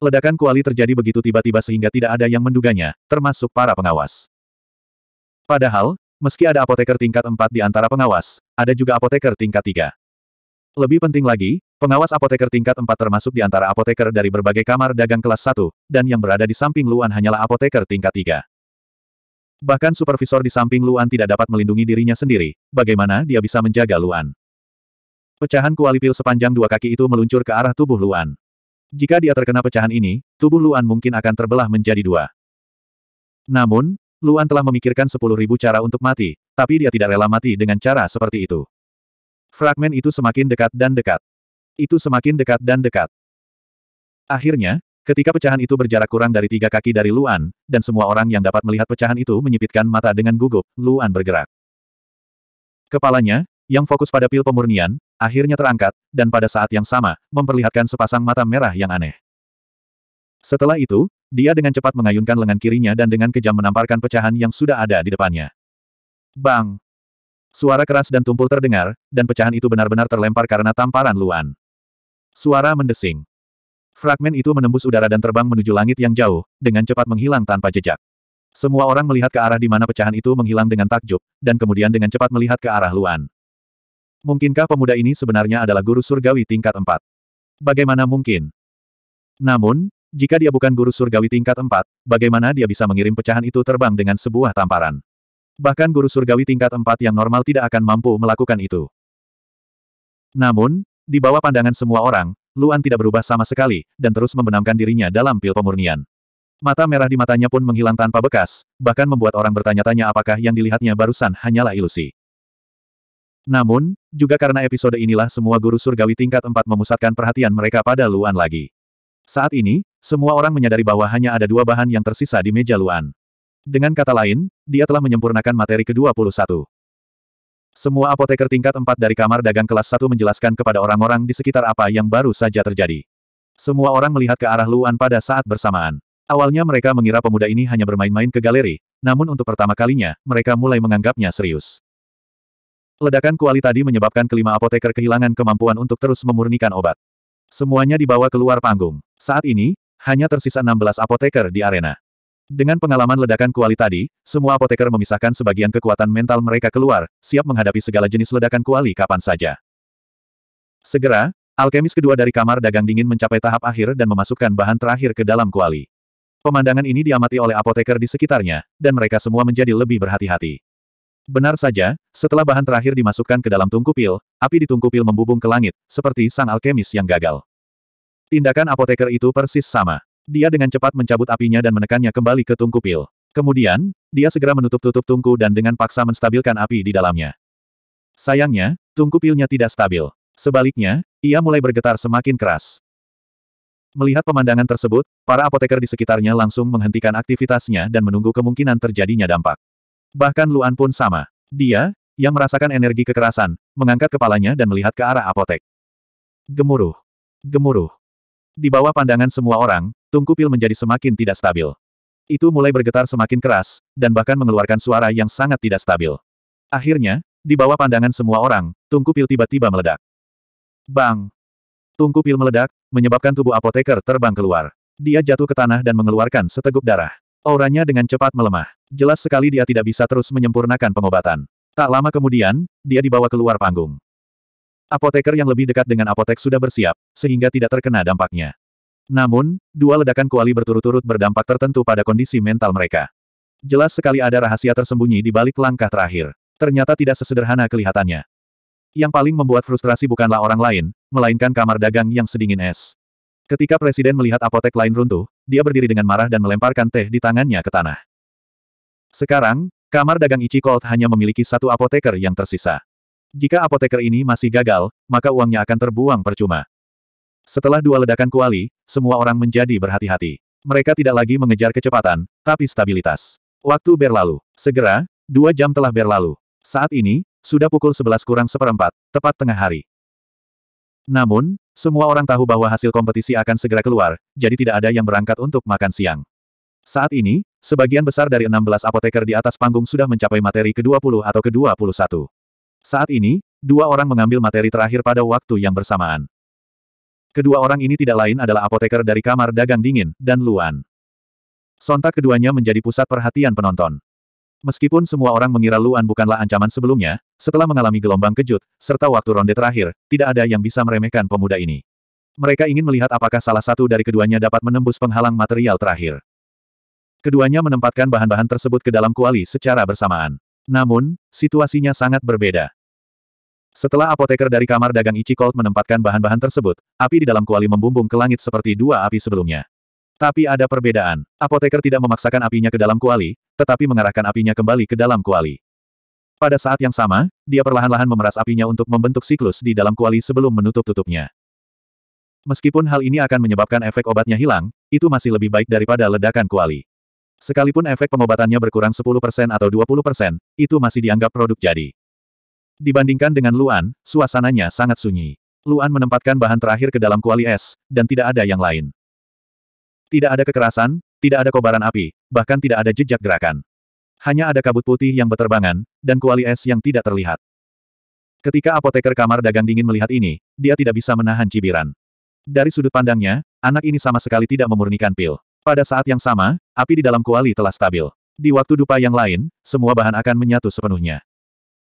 Ledakan kuali terjadi begitu tiba-tiba sehingga tidak ada yang menduganya, termasuk para pengawas. Padahal, meski ada apoteker tingkat 4 di antara pengawas, ada juga apoteker tingkat 3. Lebih penting lagi, pengawas apoteker tingkat 4 termasuk di antara apoteker dari berbagai kamar dagang kelas 1, dan yang berada di samping Luan hanyalah apoteker tingkat 3. Bahkan supervisor di samping Luan tidak dapat melindungi dirinya sendiri, bagaimana dia bisa menjaga Luan. Pecahan kualipil sepanjang dua kaki itu meluncur ke arah tubuh Luan. Jika dia terkena pecahan ini, tubuh Luan mungkin akan terbelah menjadi dua. Namun, Luan telah memikirkan sepuluh ribu cara untuk mati, tapi dia tidak rela mati dengan cara seperti itu. Fragmen itu semakin dekat dan dekat. Itu semakin dekat dan dekat. Akhirnya, Ketika pecahan itu berjarak kurang dari tiga kaki dari Luan, dan semua orang yang dapat melihat pecahan itu menyipitkan mata dengan gugup, Luan bergerak. Kepalanya, yang fokus pada pil pemurnian, akhirnya terangkat, dan pada saat yang sama, memperlihatkan sepasang mata merah yang aneh. Setelah itu, dia dengan cepat mengayunkan lengan kirinya dan dengan kejam menamparkan pecahan yang sudah ada di depannya. Bang! Suara keras dan tumpul terdengar, dan pecahan itu benar-benar terlempar karena tamparan Luan. Suara mendesing. Fragmen itu menembus udara dan terbang menuju langit yang jauh, dengan cepat menghilang tanpa jejak. Semua orang melihat ke arah di mana pecahan itu menghilang dengan takjub, dan kemudian dengan cepat melihat ke arah Luan. Mungkinkah pemuda ini sebenarnya adalah guru surgawi tingkat 4? Bagaimana mungkin? Namun, jika dia bukan guru surgawi tingkat 4, bagaimana dia bisa mengirim pecahan itu terbang dengan sebuah tamparan? Bahkan guru surgawi tingkat 4 yang normal tidak akan mampu melakukan itu. Namun, di bawah pandangan semua orang, Luan tidak berubah sama sekali, dan terus membenamkan dirinya dalam pil pemurnian. Mata merah di matanya pun menghilang tanpa bekas, bahkan membuat orang bertanya-tanya apakah yang dilihatnya barusan hanyalah ilusi. Namun, juga karena episode inilah semua guru surgawi tingkat 4 memusatkan perhatian mereka pada Luan lagi. Saat ini, semua orang menyadari bahwa hanya ada dua bahan yang tersisa di meja Luan. Dengan kata lain, dia telah menyempurnakan materi ke-21. Semua apoteker tingkat 4 dari kamar dagang kelas 1 menjelaskan kepada orang-orang di sekitar apa yang baru saja terjadi. Semua orang melihat ke arah Luan pada saat bersamaan. Awalnya mereka mengira pemuda ini hanya bermain-main ke galeri, namun untuk pertama kalinya, mereka mulai menganggapnya serius. Ledakan kuali tadi menyebabkan kelima apoteker kehilangan kemampuan untuk terus memurnikan obat. Semuanya dibawa keluar panggung. Saat ini, hanya tersisa 16 apoteker di arena. Dengan pengalaman ledakan kuali tadi, semua apoteker memisahkan sebagian kekuatan mental mereka keluar, siap menghadapi segala jenis ledakan kuali kapan saja. Segera, alkemis kedua dari kamar dagang dingin mencapai tahap akhir dan memasukkan bahan terakhir ke dalam kuali. Pemandangan ini diamati oleh apoteker di sekitarnya, dan mereka semua menjadi lebih berhati-hati. Benar saja, setelah bahan terakhir dimasukkan ke dalam tungku pil, api di tungku pil membubung ke langit, seperti sang alkemis yang gagal. Tindakan apoteker itu persis sama. Dia dengan cepat mencabut apinya dan menekannya kembali ke tungku pil. Kemudian, dia segera menutup-tutup tungku dan dengan paksa menstabilkan api di dalamnya. Sayangnya, tungku pilnya tidak stabil. Sebaliknya, ia mulai bergetar semakin keras. Melihat pemandangan tersebut, para apoteker di sekitarnya langsung menghentikan aktivitasnya dan menunggu kemungkinan terjadinya dampak. Bahkan Luan pun sama. Dia, yang merasakan energi kekerasan, mengangkat kepalanya dan melihat ke arah apotek. Gemuruh. Gemuruh. Di bawah pandangan semua orang, Tungku pil menjadi semakin tidak stabil. Itu mulai bergetar semakin keras, dan bahkan mengeluarkan suara yang sangat tidak stabil. Akhirnya, di bawah pandangan semua orang, tungku pil tiba-tiba meledak. Bang! Tungku pil meledak, menyebabkan tubuh apoteker terbang keluar. Dia jatuh ke tanah dan mengeluarkan seteguk darah. Auranya dengan cepat melemah. Jelas sekali dia tidak bisa terus menyempurnakan pengobatan. Tak lama kemudian, dia dibawa keluar panggung. Apoteker yang lebih dekat dengan apotek sudah bersiap, sehingga tidak terkena dampaknya. Namun, dua ledakan kuali berturut-turut berdampak tertentu pada kondisi mental mereka. Jelas sekali ada rahasia tersembunyi di balik langkah terakhir. Ternyata tidak sesederhana kelihatannya. Yang paling membuat frustrasi bukanlah orang lain, melainkan kamar dagang yang sedingin es. Ketika Presiden melihat apotek lain runtuh, dia berdiri dengan marah dan melemparkan teh di tangannya ke tanah. Sekarang, kamar dagang Ichi Cold hanya memiliki satu apoteker yang tersisa. Jika apoteker ini masih gagal, maka uangnya akan terbuang percuma. Setelah dua ledakan kuali, semua orang menjadi berhati-hati. Mereka tidak lagi mengejar kecepatan, tapi stabilitas. Waktu berlalu. Segera, dua jam telah berlalu. Saat ini, sudah pukul 11 kurang seperempat, tepat tengah hari. Namun, semua orang tahu bahwa hasil kompetisi akan segera keluar, jadi tidak ada yang berangkat untuk makan siang. Saat ini, sebagian besar dari 16 apoteker di atas panggung sudah mencapai materi ke-20 atau ke-21. Saat ini, dua orang mengambil materi terakhir pada waktu yang bersamaan. Kedua orang ini tidak lain adalah apoteker dari kamar dagang dingin, dan Luan. Sontak keduanya menjadi pusat perhatian penonton. Meskipun semua orang mengira Luan bukanlah ancaman sebelumnya, setelah mengalami gelombang kejut, serta waktu ronde terakhir, tidak ada yang bisa meremehkan pemuda ini. Mereka ingin melihat apakah salah satu dari keduanya dapat menembus penghalang material terakhir. Keduanya menempatkan bahan-bahan tersebut ke dalam kuali secara bersamaan. Namun, situasinya sangat berbeda. Setelah apoteker dari kamar dagang Ichikold menempatkan bahan-bahan tersebut, api di dalam kuali membumbung ke langit seperti dua api sebelumnya. Tapi ada perbedaan. Apoteker tidak memaksakan apinya ke dalam kuali, tetapi mengarahkan apinya kembali ke dalam kuali. Pada saat yang sama, dia perlahan-lahan memeras apinya untuk membentuk siklus di dalam kuali sebelum menutup-tutupnya. Meskipun hal ini akan menyebabkan efek obatnya hilang, itu masih lebih baik daripada ledakan kuali. Sekalipun efek pengobatannya berkurang 10% atau 20%, itu masih dianggap produk jadi. Dibandingkan dengan Luan, suasananya sangat sunyi. Luan menempatkan bahan terakhir ke dalam kuali es, dan tidak ada yang lain. Tidak ada kekerasan, tidak ada kobaran api, bahkan tidak ada jejak gerakan. Hanya ada kabut putih yang berterbangan, dan kuali es yang tidak terlihat. Ketika apoteker kamar dagang dingin melihat ini, dia tidak bisa menahan cibiran. Dari sudut pandangnya, anak ini sama sekali tidak memurnikan pil. Pada saat yang sama, api di dalam kuali telah stabil. Di waktu dupa yang lain, semua bahan akan menyatu sepenuhnya.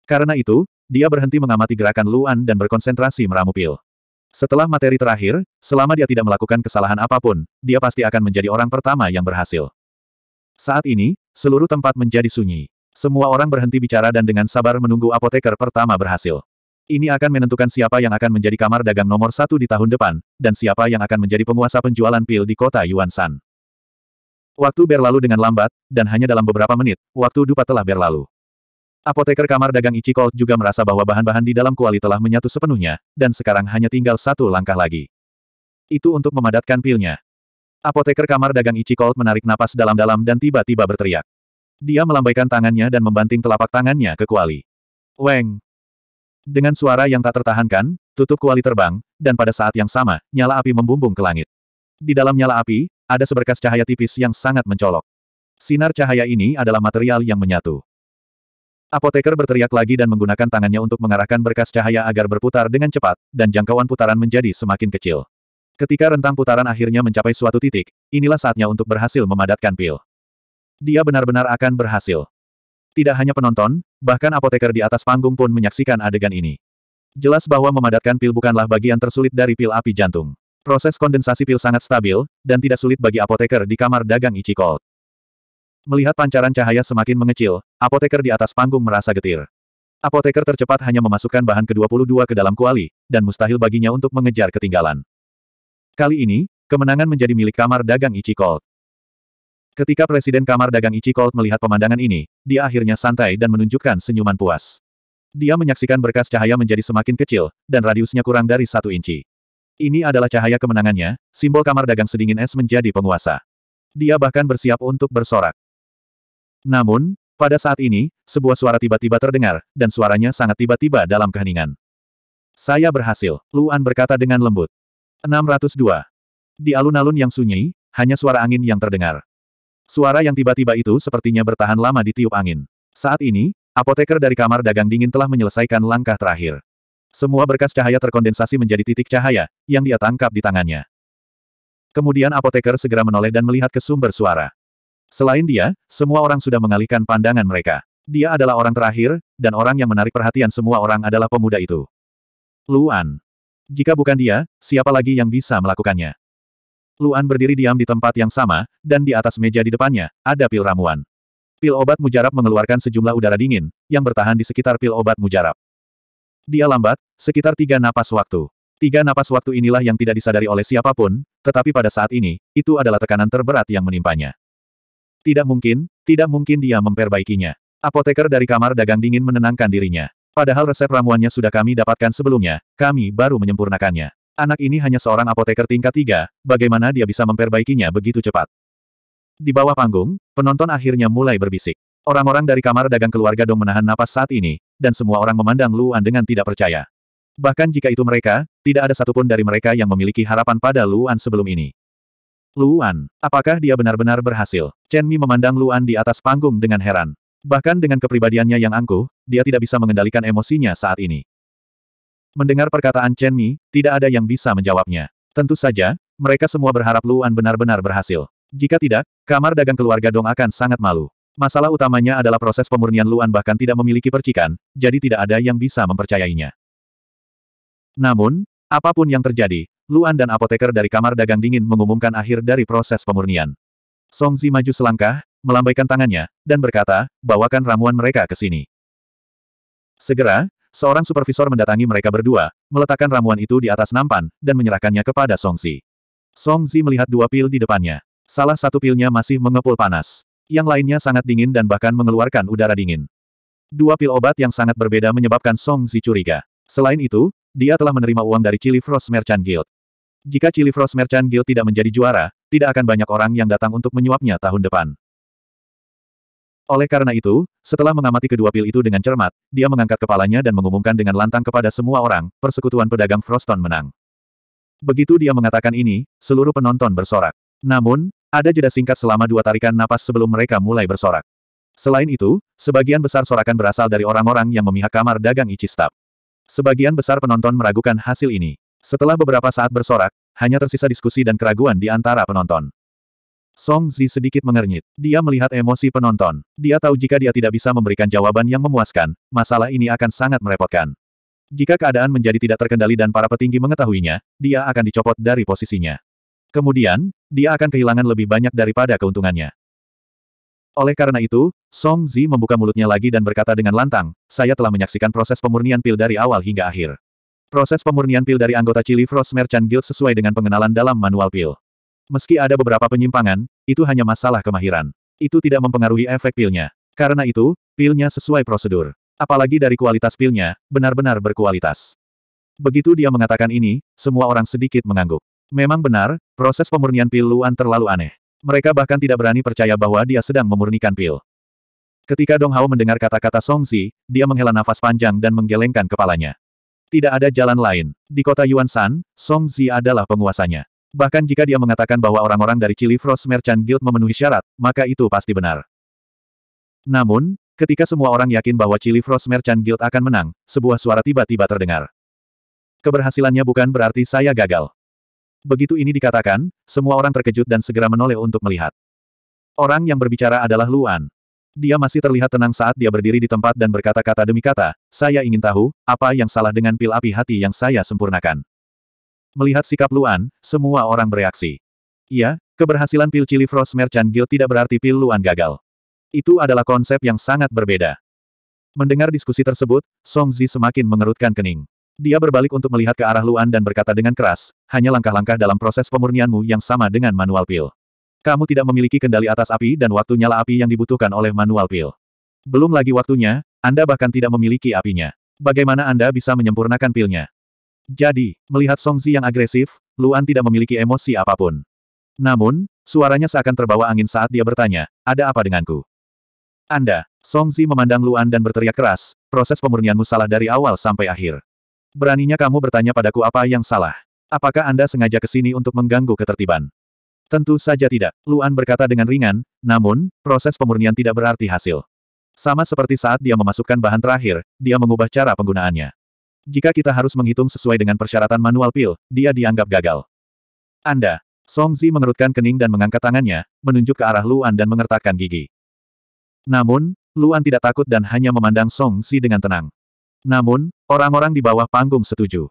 Karena itu, dia berhenti mengamati gerakan Luan dan berkonsentrasi meramu pil. Setelah materi terakhir, selama dia tidak melakukan kesalahan apapun, dia pasti akan menjadi orang pertama yang berhasil. Saat ini, seluruh tempat menjadi sunyi. Semua orang berhenti bicara dan dengan sabar menunggu apoteker pertama berhasil. Ini akan menentukan siapa yang akan menjadi kamar dagang nomor satu di tahun depan, dan siapa yang akan menjadi penguasa penjualan pil di kota Yuanshan. Waktu berlalu dengan lambat, dan hanya dalam beberapa menit, waktu dupa telah berlalu. Apoteker kamar dagang Ichiko juga merasa bahwa bahan-bahan di dalam kuali telah menyatu sepenuhnya, dan sekarang hanya tinggal satu langkah lagi. Itu untuk memadatkan pilnya. Apoteker kamar dagang Ichiko menarik napas dalam-dalam dan tiba-tiba berteriak. Dia melambaikan tangannya dan membanting telapak tangannya ke kuali. Weng! Dengan suara yang tak tertahankan, tutup kuali terbang, dan pada saat yang sama, nyala api membumbung ke langit. Di dalam nyala api, ada seberkas cahaya tipis yang sangat mencolok. Sinar cahaya ini adalah material yang menyatu. Apoteker berteriak lagi dan menggunakan tangannya untuk mengarahkan berkas cahaya agar berputar dengan cepat, dan jangkauan putaran menjadi semakin kecil. Ketika rentang putaran akhirnya mencapai suatu titik, inilah saatnya untuk berhasil memadatkan pil. Dia benar-benar akan berhasil. Tidak hanya penonton, bahkan apoteker di atas panggung pun menyaksikan adegan ini. Jelas bahwa memadatkan pil bukanlah bagian tersulit dari pil api jantung. Proses kondensasi pil sangat stabil, dan tidak sulit bagi apoteker di kamar dagang Ichikold. Melihat pancaran cahaya semakin mengecil, apoteker di atas panggung merasa getir. Apoteker tercepat hanya memasukkan bahan ke-22 ke dalam kuali, dan mustahil baginya untuk mengejar ketinggalan. Kali ini, kemenangan menjadi milik kamar dagang Ichi Ketika Presiden Kamar Dagang Ichi melihat pemandangan ini, dia akhirnya santai dan menunjukkan senyuman puas. Dia menyaksikan berkas cahaya menjadi semakin kecil, dan radiusnya kurang dari satu inci. Ini adalah cahaya kemenangannya, simbol kamar dagang sedingin es menjadi penguasa. Dia bahkan bersiap untuk bersorak. Namun, pada saat ini, sebuah suara tiba-tiba terdengar, dan suaranya sangat tiba-tiba dalam keheningan. Saya berhasil, Luan berkata dengan lembut. 602. Di alun-alun yang sunyi, hanya suara angin yang terdengar. Suara yang tiba-tiba itu sepertinya bertahan lama di tiup angin. Saat ini, apoteker dari kamar dagang dingin telah menyelesaikan langkah terakhir. Semua berkas cahaya terkondensasi menjadi titik cahaya, yang dia tangkap di tangannya. Kemudian apoteker segera menoleh dan melihat ke sumber suara. Selain dia, semua orang sudah mengalihkan pandangan mereka. Dia adalah orang terakhir, dan orang yang menarik perhatian semua orang adalah pemuda itu. Luan. Jika bukan dia, siapa lagi yang bisa melakukannya? Luan berdiri diam di tempat yang sama, dan di atas meja di depannya, ada pil ramuan. Pil obat mujarab mengeluarkan sejumlah udara dingin, yang bertahan di sekitar pil obat mujarab. Dia lambat, sekitar tiga napas waktu. Tiga napas waktu inilah yang tidak disadari oleh siapapun, tetapi pada saat ini, itu adalah tekanan terberat yang menimpanya. Tidak mungkin, tidak mungkin dia memperbaikinya. Apoteker dari kamar dagang dingin menenangkan dirinya. Padahal resep ramuannya sudah kami dapatkan sebelumnya, kami baru menyempurnakannya. Anak ini hanya seorang apoteker tingkat tiga, bagaimana dia bisa memperbaikinya begitu cepat? Di bawah panggung, penonton akhirnya mulai berbisik. Orang-orang dari kamar dagang keluarga Dong menahan napas saat ini, dan semua orang memandang Luan dengan tidak percaya. Bahkan jika itu mereka, tidak ada satupun dari mereka yang memiliki harapan pada Luan sebelum ini. Luan, apakah dia benar-benar berhasil? Chen Mi memandang Luan di atas panggung dengan heran. Bahkan dengan kepribadiannya yang angkuh, dia tidak bisa mengendalikan emosinya saat ini. Mendengar perkataan Chen Mi, tidak ada yang bisa menjawabnya. Tentu saja, mereka semua berharap Luan benar-benar berhasil. Jika tidak, kamar dagang keluarga Dong akan sangat malu. Masalah utamanya adalah proses pemurnian Luan bahkan tidak memiliki percikan, jadi tidak ada yang bisa mempercayainya. Namun, apapun yang terjadi, Luan dan apoteker dari kamar dagang dingin mengumumkan akhir dari proses pemurnian. Song Zi maju selangkah, melambaikan tangannya, dan berkata, bawakan ramuan mereka ke sini. Segera, seorang supervisor mendatangi mereka berdua, meletakkan ramuan itu di atas nampan, dan menyerahkannya kepada Song Zi. Song Zi melihat dua pil di depannya. Salah satu pilnya masih mengepul panas. Yang lainnya sangat dingin dan bahkan mengeluarkan udara dingin. Dua pil obat yang sangat berbeda menyebabkan Song Zi curiga. Selain itu, dia telah menerima uang dari Chili Frost Merchant Guild. Jika Chili Frost Merchant Guild tidak menjadi juara, tidak akan banyak orang yang datang untuk menyuapnya tahun depan. Oleh karena itu, setelah mengamati kedua pil itu dengan cermat, dia mengangkat kepalanya dan mengumumkan dengan lantang kepada semua orang, persekutuan pedagang Froston menang. Begitu dia mengatakan ini, seluruh penonton bersorak. Namun, ada jeda singkat selama dua tarikan napas sebelum mereka mulai bersorak. Selain itu, sebagian besar sorakan berasal dari orang-orang yang memihak kamar dagang Ichistap. Sebagian besar penonton meragukan hasil ini. Setelah beberapa saat bersorak, hanya tersisa diskusi dan keraguan di antara penonton. Song Zi sedikit mengernyit. Dia melihat emosi penonton. Dia tahu jika dia tidak bisa memberikan jawaban yang memuaskan, masalah ini akan sangat merepotkan. Jika keadaan menjadi tidak terkendali dan para petinggi mengetahuinya, dia akan dicopot dari posisinya. Kemudian, dia akan kehilangan lebih banyak daripada keuntungannya. Oleh karena itu, Song Zi membuka mulutnya lagi dan berkata dengan lantang, saya telah menyaksikan proses pemurnian pil dari awal hingga akhir. Proses pemurnian pil dari anggota Chili Frost Merchant Guild sesuai dengan pengenalan dalam manual pil. Meski ada beberapa penyimpangan, itu hanya masalah kemahiran. Itu tidak mempengaruhi efek pilnya. Karena itu, pilnya sesuai prosedur. Apalagi dari kualitas pilnya, benar-benar berkualitas. Begitu dia mengatakan ini, semua orang sedikit mengangguk. Memang benar, proses pemurnian pil Luan terlalu aneh. Mereka bahkan tidak berani percaya bahwa dia sedang memurnikan pil. Ketika Dong Hao mendengar kata-kata Song Zi, dia menghela nafas panjang dan menggelengkan kepalanya. Tidak ada jalan lain. Di kota Yuan San, Song Zi adalah penguasanya. Bahkan jika dia mengatakan bahwa orang-orang dari Chili Frost Merchant Guild memenuhi syarat, maka itu pasti benar. Namun, ketika semua orang yakin bahwa Chili Frost Merchant Guild akan menang, sebuah suara tiba-tiba terdengar. Keberhasilannya bukan berarti saya gagal. Begitu ini dikatakan, semua orang terkejut dan segera menoleh untuk melihat. Orang yang berbicara adalah Luan. Dia masih terlihat tenang saat dia berdiri di tempat dan berkata-kata demi kata, saya ingin tahu, apa yang salah dengan pil api hati yang saya sempurnakan. Melihat sikap Luan, semua orang bereaksi. Iya, keberhasilan pil Chili Frost Merchant Guild tidak berarti pil Luan gagal. Itu adalah konsep yang sangat berbeda. Mendengar diskusi tersebut, Song Zi semakin mengerutkan kening. Dia berbalik untuk melihat ke arah Luan dan berkata dengan keras, hanya langkah-langkah dalam proses pemurnianmu yang sama dengan manual pil. Kamu tidak memiliki kendali atas api dan waktu nyala api yang dibutuhkan oleh manual pil. Belum lagi waktunya, Anda bahkan tidak memiliki apinya. Bagaimana Anda bisa menyempurnakan pilnya? Jadi, melihat Songzi yang agresif, Luan tidak memiliki emosi apapun. Namun, suaranya seakan terbawa angin saat dia bertanya, ada apa denganku? Anda, Songzi memandang Luan dan berteriak keras, proses pemurnianmu salah dari awal sampai akhir. Beraninya kamu bertanya padaku apa yang salah. Apakah Anda sengaja ke sini untuk mengganggu ketertiban? Tentu saja tidak, Luan berkata dengan ringan, namun, proses pemurnian tidak berarti hasil. Sama seperti saat dia memasukkan bahan terakhir, dia mengubah cara penggunaannya. Jika kita harus menghitung sesuai dengan persyaratan manual pil, dia dianggap gagal. Anda, Song Zi mengerutkan kening dan mengangkat tangannya, menunjuk ke arah Luan dan mengertakkan gigi. Namun, Luan tidak takut dan hanya memandang Song Zi dengan tenang. Namun, orang-orang di bawah panggung setuju.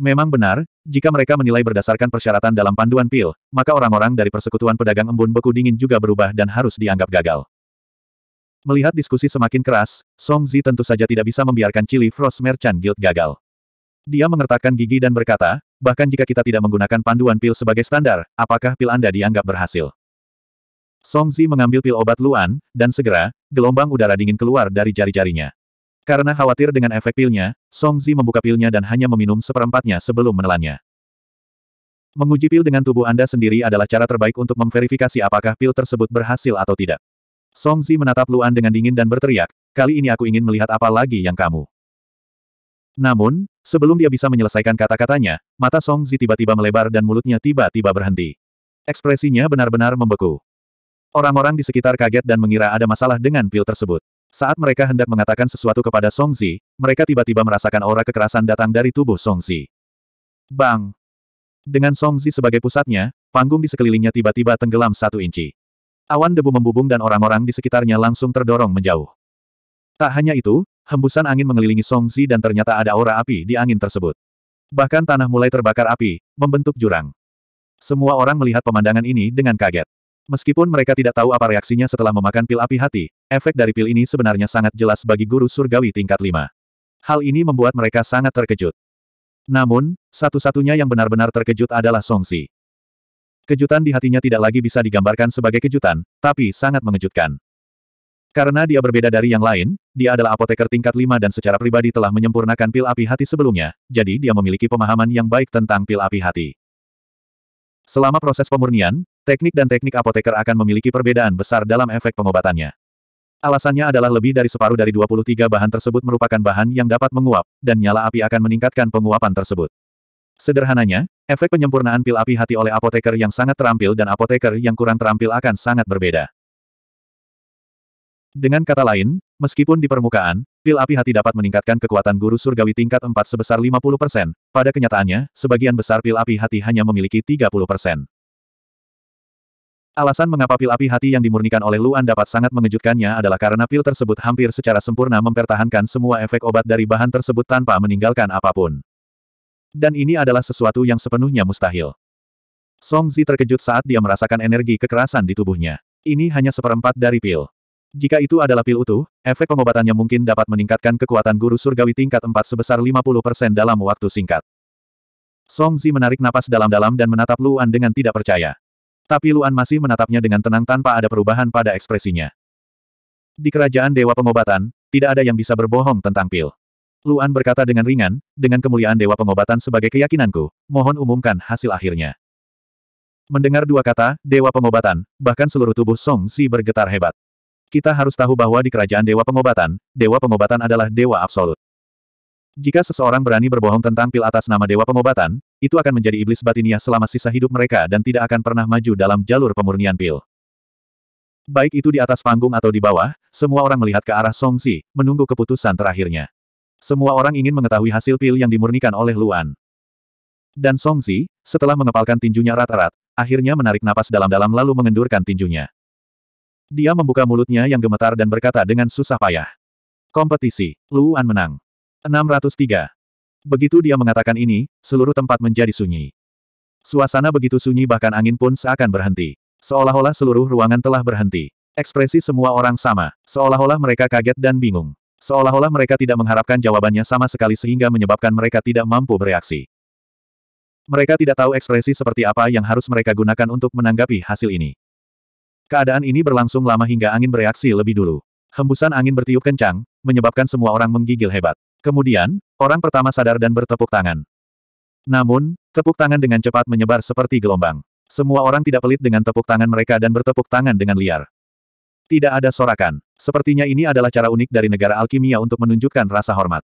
Memang benar, jika mereka menilai berdasarkan persyaratan dalam panduan pil, maka orang-orang dari Persekutuan Pedagang Embun Beku Dingin juga berubah dan harus dianggap gagal. Melihat diskusi semakin keras, Song Zi tentu saja tidak bisa membiarkan Chili Frost Merchant Guild gagal. Dia mengertakkan gigi dan berkata, bahkan jika kita tidak menggunakan panduan pil sebagai standar, apakah pil Anda dianggap berhasil? Song Zi mengambil pil obat Luan, dan segera, gelombang udara dingin keluar dari jari-jarinya. Karena khawatir dengan efek pilnya, Song Zi membuka pilnya dan hanya meminum seperempatnya sebelum menelannya. Menguji pil dengan tubuh Anda sendiri adalah cara terbaik untuk memverifikasi apakah pil tersebut berhasil atau tidak. Song Zi menatap Luan dengan dingin dan berteriak, kali ini aku ingin melihat apa lagi yang kamu. Namun, sebelum dia bisa menyelesaikan kata-katanya, mata Song Zi tiba-tiba melebar dan mulutnya tiba-tiba berhenti. Ekspresinya benar-benar membeku. Orang-orang di sekitar kaget dan mengira ada masalah dengan pil tersebut. Saat mereka hendak mengatakan sesuatu kepada Songzi, mereka tiba-tiba merasakan aura kekerasan datang dari tubuh Songzi. Bang! Dengan Songzi sebagai pusatnya, panggung di sekelilingnya tiba-tiba tenggelam satu inci. Awan debu membubung dan orang-orang di sekitarnya langsung terdorong menjauh. Tak hanya itu, hembusan angin mengelilingi Songzi dan ternyata ada aura api di angin tersebut. Bahkan tanah mulai terbakar api, membentuk jurang. Semua orang melihat pemandangan ini dengan kaget. Meskipun mereka tidak tahu apa reaksinya setelah memakan pil api hati, efek dari pil ini sebenarnya sangat jelas bagi guru surgawi tingkat 5. Hal ini membuat mereka sangat terkejut. Namun, satu-satunya yang benar-benar terkejut adalah Song Songsi. Kejutan di hatinya tidak lagi bisa digambarkan sebagai kejutan, tapi sangat mengejutkan. Karena dia berbeda dari yang lain, dia adalah apoteker tingkat 5 dan secara pribadi telah menyempurnakan pil api hati sebelumnya, jadi dia memiliki pemahaman yang baik tentang pil api hati. Selama proses pemurnian, Teknik dan teknik apoteker akan memiliki perbedaan besar dalam efek pengobatannya. Alasannya adalah lebih dari separuh dari 23 bahan tersebut merupakan bahan yang dapat menguap, dan nyala api akan meningkatkan penguapan tersebut. Sederhananya, efek penyempurnaan pil api hati oleh apoteker yang sangat terampil dan apoteker yang kurang terampil akan sangat berbeda. Dengan kata lain, meskipun di permukaan, pil api hati dapat meningkatkan kekuatan guru surgawi tingkat 4 sebesar 50%, pada kenyataannya, sebagian besar pil api hati hanya memiliki 30%. Alasan mengapa pil api hati yang dimurnikan oleh Luan dapat sangat mengejutkannya adalah karena pil tersebut hampir secara sempurna mempertahankan semua efek obat dari bahan tersebut tanpa meninggalkan apapun. Dan ini adalah sesuatu yang sepenuhnya mustahil. Song Zi terkejut saat dia merasakan energi kekerasan di tubuhnya. Ini hanya seperempat dari pil. Jika itu adalah pil utuh, efek pengobatannya mungkin dapat meningkatkan kekuatan guru surgawi tingkat 4 sebesar 50% dalam waktu singkat. Song Zi menarik napas dalam-dalam dan menatap Luan dengan tidak percaya. Tapi Luan masih menatapnya dengan tenang tanpa ada perubahan pada ekspresinya. Di kerajaan Dewa Pengobatan, tidak ada yang bisa berbohong tentang pil. Luan berkata dengan ringan, dengan kemuliaan Dewa Pengobatan sebagai keyakinanku, mohon umumkan hasil akhirnya. Mendengar dua kata, Dewa Pengobatan, bahkan seluruh tubuh Song Si bergetar hebat. Kita harus tahu bahwa di kerajaan Dewa Pengobatan, Dewa Pengobatan adalah Dewa Absolut. Jika seseorang berani berbohong tentang pil atas nama Dewa Pengobatan, itu akan menjadi iblis batinia selama sisa hidup mereka dan tidak akan pernah maju dalam jalur pemurnian pil. Baik itu di atas panggung atau di bawah, semua orang melihat ke arah Song Songzi, menunggu keputusan terakhirnya. Semua orang ingin mengetahui hasil pil yang dimurnikan oleh Luan. Dan Song Songzi, setelah mengepalkan tinjunya rata rat akhirnya menarik napas dalam-dalam lalu mengendurkan tinjunya. Dia membuka mulutnya yang gemetar dan berkata dengan susah payah. Kompetisi, Luan menang. 603. Begitu dia mengatakan ini, seluruh tempat menjadi sunyi. Suasana begitu sunyi bahkan angin pun seakan berhenti. Seolah-olah seluruh ruangan telah berhenti. Ekspresi semua orang sama, seolah-olah mereka kaget dan bingung. Seolah-olah mereka tidak mengharapkan jawabannya sama sekali sehingga menyebabkan mereka tidak mampu bereaksi. Mereka tidak tahu ekspresi seperti apa yang harus mereka gunakan untuk menanggapi hasil ini. Keadaan ini berlangsung lama hingga angin bereaksi lebih dulu. Hembusan angin bertiup kencang, menyebabkan semua orang menggigil hebat. Kemudian, orang pertama sadar dan bertepuk tangan. Namun, tepuk tangan dengan cepat menyebar seperti gelombang. Semua orang tidak pelit dengan tepuk tangan mereka dan bertepuk tangan dengan liar. Tidak ada sorakan. Sepertinya ini adalah cara unik dari negara alkimia untuk menunjukkan rasa hormat.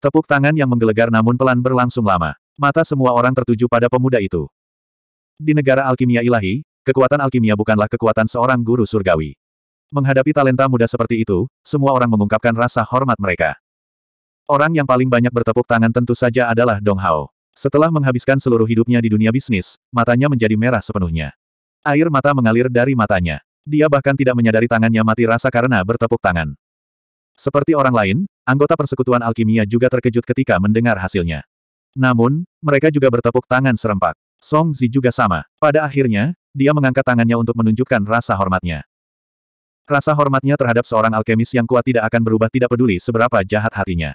Tepuk tangan yang menggelegar namun pelan berlangsung lama. Mata semua orang tertuju pada pemuda itu. Di negara alkimia ilahi, kekuatan alkimia bukanlah kekuatan seorang guru surgawi. Menghadapi talenta muda seperti itu, semua orang mengungkapkan rasa hormat mereka. Orang yang paling banyak bertepuk tangan tentu saja adalah Dong Hao. Setelah menghabiskan seluruh hidupnya di dunia bisnis, matanya menjadi merah sepenuhnya. Air mata mengalir dari matanya. Dia bahkan tidak menyadari tangannya mati rasa karena bertepuk tangan. Seperti orang lain, anggota persekutuan alkimia juga terkejut ketika mendengar hasilnya. Namun, mereka juga bertepuk tangan serempak. Song Zi juga sama. Pada akhirnya, dia mengangkat tangannya untuk menunjukkan rasa hormatnya. Rasa hormatnya terhadap seorang alkemis yang kuat tidak akan berubah tidak peduli seberapa jahat hatinya.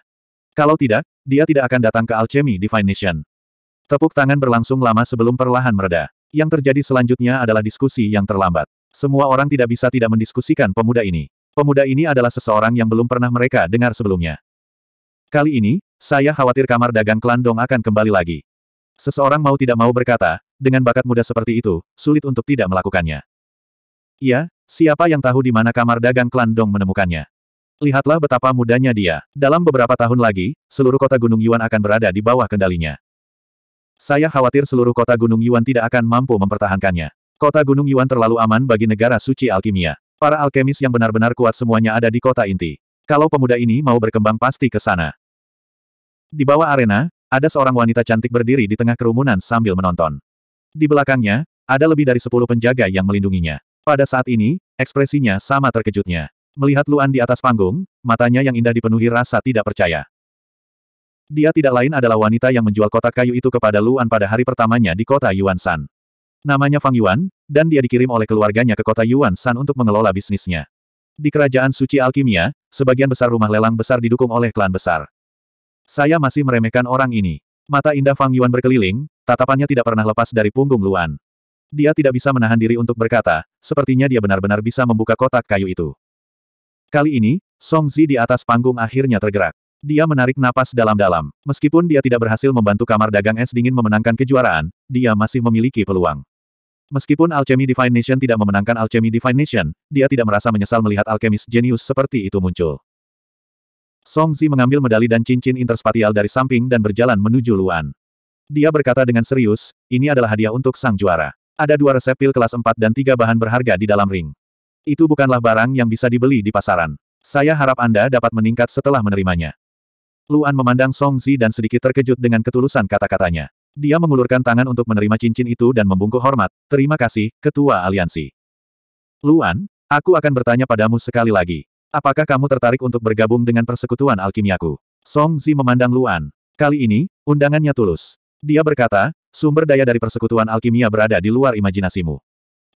Kalau tidak, dia tidak akan datang ke Alchemy Divine Nation. Tepuk tangan berlangsung lama sebelum perlahan mereda. Yang terjadi selanjutnya adalah diskusi yang terlambat. Semua orang tidak bisa tidak mendiskusikan pemuda ini. Pemuda ini adalah seseorang yang belum pernah mereka dengar sebelumnya. Kali ini, saya khawatir kamar dagang klan Dong akan kembali lagi. Seseorang mau tidak mau berkata, dengan bakat muda seperti itu, sulit untuk tidak melakukannya. Iya, siapa yang tahu di mana kamar dagang klan Dong menemukannya? Lihatlah betapa mudanya dia. Dalam beberapa tahun lagi, seluruh kota Gunung Yuan akan berada di bawah kendalinya. Saya khawatir seluruh kota Gunung Yuan tidak akan mampu mempertahankannya. Kota Gunung Yuan terlalu aman bagi negara suci alkimia. Para alkemis yang benar-benar kuat semuanya ada di kota inti. Kalau pemuda ini mau berkembang pasti ke sana. Di bawah arena, ada seorang wanita cantik berdiri di tengah kerumunan sambil menonton. Di belakangnya, ada lebih dari sepuluh penjaga yang melindunginya. Pada saat ini, ekspresinya sama terkejutnya. Melihat Luan di atas panggung, matanya yang indah dipenuhi rasa tidak percaya. Dia tidak lain adalah wanita yang menjual kotak kayu itu kepada Luan pada hari pertamanya di kota Yuan San. Namanya Fang Yuan, dan dia dikirim oleh keluarganya ke kota Yuan San untuk mengelola bisnisnya. Di kerajaan suci alkimia, sebagian besar rumah lelang besar didukung oleh klan besar. Saya masih meremehkan orang ini. Mata indah Fang Yuan berkeliling, tatapannya tidak pernah lepas dari punggung Luan. Dia tidak bisa menahan diri untuk berkata, sepertinya dia benar-benar bisa membuka kotak kayu itu. Kali ini, Song Zi di atas panggung akhirnya tergerak. Dia menarik napas dalam-dalam. Meskipun dia tidak berhasil membantu kamar dagang es dingin memenangkan kejuaraan, dia masih memiliki peluang. Meskipun Alchemy Divine Nation tidak memenangkan Alchemy Divine Nation, dia tidak merasa menyesal melihat alkemis jenius seperti itu muncul. Song Zi mengambil medali dan cincin interspatial dari samping dan berjalan menuju Luan. Dia berkata dengan serius, ini adalah hadiah untuk sang juara. Ada dua resep pil kelas 4 dan tiga bahan berharga di dalam ring. Itu bukanlah barang yang bisa dibeli di pasaran. Saya harap Anda dapat meningkat setelah menerimanya. Luan memandang Song Zi dan sedikit terkejut dengan ketulusan kata-katanya. Dia mengulurkan tangan untuk menerima cincin itu dan membungkuk hormat, terima kasih, Ketua Aliansi. Luan, aku akan bertanya padamu sekali lagi. Apakah kamu tertarik untuk bergabung dengan persekutuan alkimiaku? Song Zi memandang Luan. Kali ini, undangannya tulus. Dia berkata, sumber daya dari persekutuan alkimia berada di luar imajinasimu.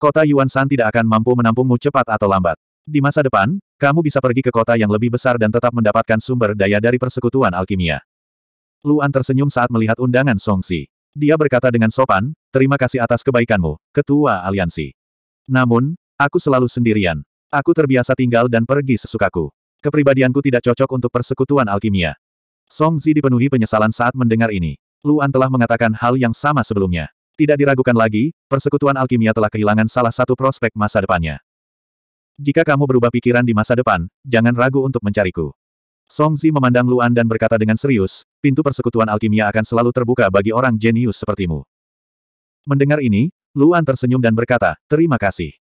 Kota Yuan San tidak akan mampu menampungmu cepat atau lambat. Di masa depan, kamu bisa pergi ke kota yang lebih besar dan tetap mendapatkan sumber daya dari persekutuan alkimia. Luan tersenyum saat melihat undangan Songsi. Dia berkata dengan sopan, terima kasih atas kebaikanmu, ketua aliansi. Namun, aku selalu sendirian. Aku terbiasa tinggal dan pergi sesukaku. Kepribadianku tidak cocok untuk persekutuan alkimia. Songzi dipenuhi penyesalan saat mendengar ini. Luan telah mengatakan hal yang sama sebelumnya. Tidak diragukan lagi, persekutuan alkimia telah kehilangan salah satu prospek masa depannya. Jika kamu berubah pikiran di masa depan, jangan ragu untuk mencariku. Song Zi memandang Luan dan berkata dengan serius, pintu persekutuan alkimia akan selalu terbuka bagi orang jenius sepertimu. Mendengar ini, Luan tersenyum dan berkata, terima kasih.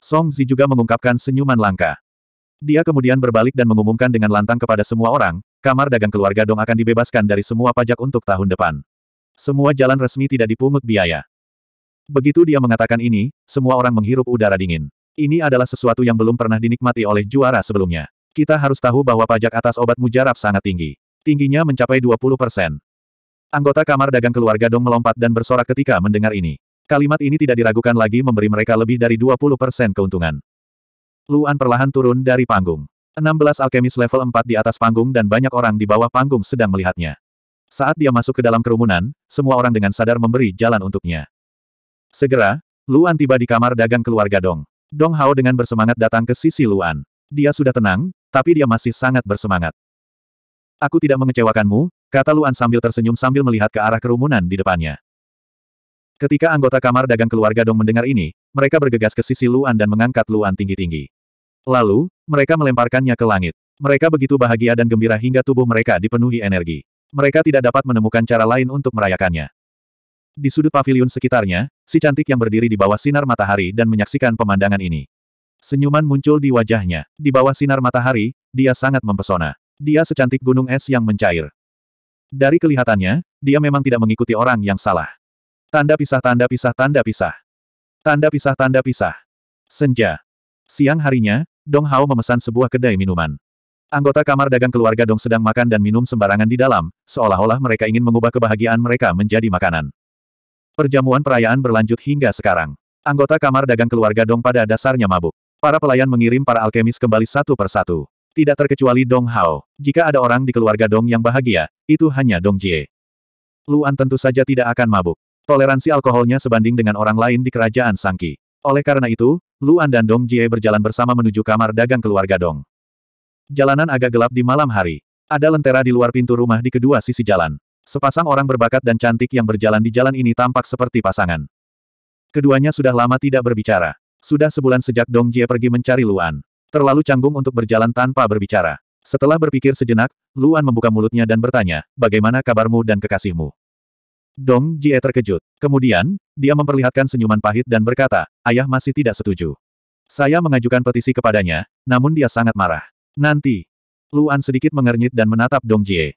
Song Zi juga mengungkapkan senyuman langka. Dia kemudian berbalik dan mengumumkan dengan lantang kepada semua orang, kamar dagang keluarga Dong akan dibebaskan dari semua pajak untuk tahun depan. Semua jalan resmi tidak dipungut biaya. Begitu dia mengatakan ini, semua orang menghirup udara dingin. Ini adalah sesuatu yang belum pernah dinikmati oleh juara sebelumnya. Kita harus tahu bahwa pajak atas obat mujarab sangat tinggi. Tingginya mencapai 20 persen. Anggota kamar dagang keluarga Dong melompat dan bersorak ketika mendengar ini. Kalimat ini tidak diragukan lagi memberi mereka lebih dari 20 persen keuntungan. Luan perlahan turun dari panggung. 16 alkemis level 4 di atas panggung dan banyak orang di bawah panggung sedang melihatnya. Saat dia masuk ke dalam kerumunan, semua orang dengan sadar memberi jalan untuknya. Segera, Luan tiba di kamar dagang keluarga Dong. Dong Hao dengan bersemangat datang ke sisi Luan. Dia sudah tenang, tapi dia masih sangat bersemangat. Aku tidak mengecewakanmu, kata Luan sambil tersenyum sambil melihat ke arah kerumunan di depannya. Ketika anggota kamar dagang keluarga Dong mendengar ini, mereka bergegas ke sisi Luan dan mengangkat Luan tinggi-tinggi. Lalu, mereka melemparkannya ke langit. Mereka begitu bahagia dan gembira hingga tubuh mereka dipenuhi energi mereka tidak dapat menemukan cara lain untuk merayakannya. Di sudut paviliun sekitarnya, si cantik yang berdiri di bawah sinar matahari dan menyaksikan pemandangan ini. Senyuman muncul di wajahnya. Di bawah sinar matahari, dia sangat mempesona. Dia secantik gunung es yang mencair. Dari kelihatannya, dia memang tidak mengikuti orang yang salah. Tanda pisah tanda pisah tanda pisah. Tanda pisah tanda pisah. Senja. Siang harinya, Dong Hao memesan sebuah kedai minuman. Anggota kamar dagang keluarga Dong sedang makan dan minum sembarangan di dalam, seolah-olah mereka ingin mengubah kebahagiaan mereka menjadi makanan. Perjamuan perayaan berlanjut hingga sekarang. Anggota kamar dagang keluarga Dong pada dasarnya mabuk. Para pelayan mengirim para alkemis kembali satu persatu. Tidak terkecuali Dong Hao. Jika ada orang di keluarga Dong yang bahagia, itu hanya Dong Jie. Luan tentu saja tidak akan mabuk. Toleransi alkoholnya sebanding dengan orang lain di kerajaan Sangki. Oleh karena itu, Luan dan Dong Jie berjalan bersama menuju kamar dagang keluarga Dong. Jalanan agak gelap di malam hari. Ada lentera di luar pintu rumah di kedua sisi jalan. Sepasang orang berbakat dan cantik yang berjalan di jalan ini tampak seperti pasangan. Keduanya sudah lama tidak berbicara. Sudah sebulan sejak Dong Jie pergi mencari Luan. Terlalu canggung untuk berjalan tanpa berbicara. Setelah berpikir sejenak, Luan membuka mulutnya dan bertanya, bagaimana kabarmu dan kekasihmu? Dong Jie terkejut. Kemudian, dia memperlihatkan senyuman pahit dan berkata, ayah masih tidak setuju. Saya mengajukan petisi kepadanya, namun dia sangat marah. Nanti. Luan sedikit mengernyit dan menatap Dong Jie.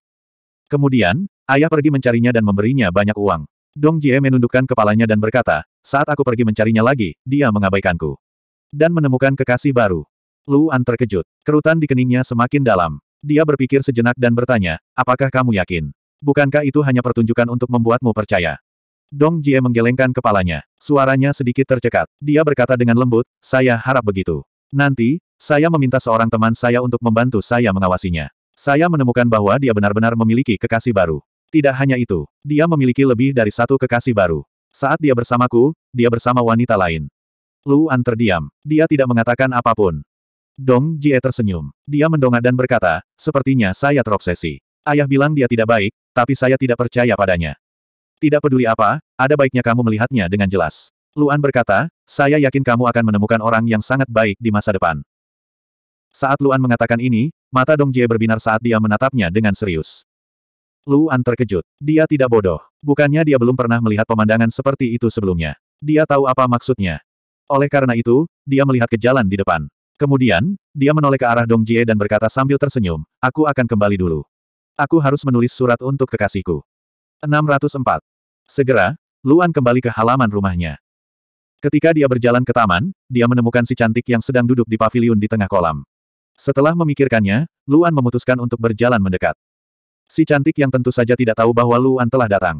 Kemudian, ayah pergi mencarinya dan memberinya banyak uang. Dong Jie menundukkan kepalanya dan berkata, saat aku pergi mencarinya lagi, dia mengabaikanku. Dan menemukan kekasih baru. Luan terkejut. Kerutan di keningnya semakin dalam. Dia berpikir sejenak dan bertanya, apakah kamu yakin? Bukankah itu hanya pertunjukan untuk membuatmu percaya? Dong Jie menggelengkan kepalanya. Suaranya sedikit tercekat. Dia berkata dengan lembut, saya harap begitu. Nanti, saya meminta seorang teman saya untuk membantu saya mengawasinya. Saya menemukan bahwa dia benar-benar memiliki kekasih baru. Tidak hanya itu, dia memiliki lebih dari satu kekasih baru. Saat dia bersamaku, dia bersama wanita lain. Luan terdiam. Dia tidak mengatakan apapun. Dong Jie tersenyum. Dia mendongak dan berkata, sepertinya saya terobsesi. Ayah bilang dia tidak baik, tapi saya tidak percaya padanya. Tidak peduli apa, ada baiknya kamu melihatnya dengan jelas. Luan berkata, saya yakin kamu akan menemukan orang yang sangat baik di masa depan. Saat Luan mengatakan ini, mata Dong Jie berbinar saat dia menatapnya dengan serius. Luan terkejut. Dia tidak bodoh. Bukannya dia belum pernah melihat pemandangan seperti itu sebelumnya. Dia tahu apa maksudnya. Oleh karena itu, dia melihat ke jalan di depan. Kemudian, dia menoleh ke arah Dong Jie dan berkata sambil tersenyum, Aku akan kembali dulu. Aku harus menulis surat untuk kekasihku. 604. Segera, Luan kembali ke halaman rumahnya. Ketika dia berjalan ke taman, dia menemukan si cantik yang sedang duduk di paviliun di tengah kolam. Setelah memikirkannya, Luan memutuskan untuk berjalan mendekat. Si cantik yang tentu saja tidak tahu bahwa Luan telah datang.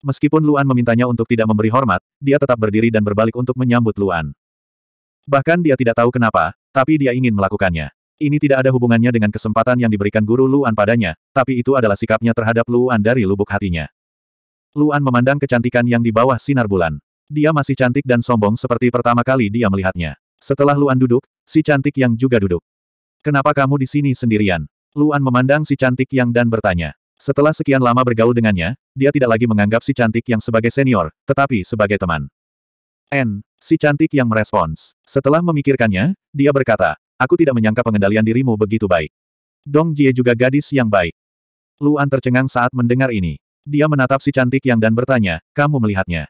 Meskipun Luan memintanya untuk tidak memberi hormat, dia tetap berdiri dan berbalik untuk menyambut Luan. Bahkan dia tidak tahu kenapa, tapi dia ingin melakukannya. Ini tidak ada hubungannya dengan kesempatan yang diberikan guru Luan padanya, tapi itu adalah sikapnya terhadap Luan dari lubuk hatinya. Luan memandang kecantikan yang di bawah sinar bulan. Dia masih cantik dan sombong seperti pertama kali dia melihatnya. Setelah Luan duduk, si cantik yang juga duduk. Kenapa kamu di sini sendirian? Luan memandang si cantik yang dan bertanya. Setelah sekian lama bergaul dengannya, dia tidak lagi menganggap si cantik yang sebagai senior, tetapi sebagai teman. N. Si cantik yang merespons. Setelah memikirkannya, dia berkata, aku tidak menyangka pengendalian dirimu begitu baik. Dong Jie juga gadis yang baik. Luan tercengang saat mendengar ini. Dia menatap si cantik yang dan bertanya, kamu melihatnya.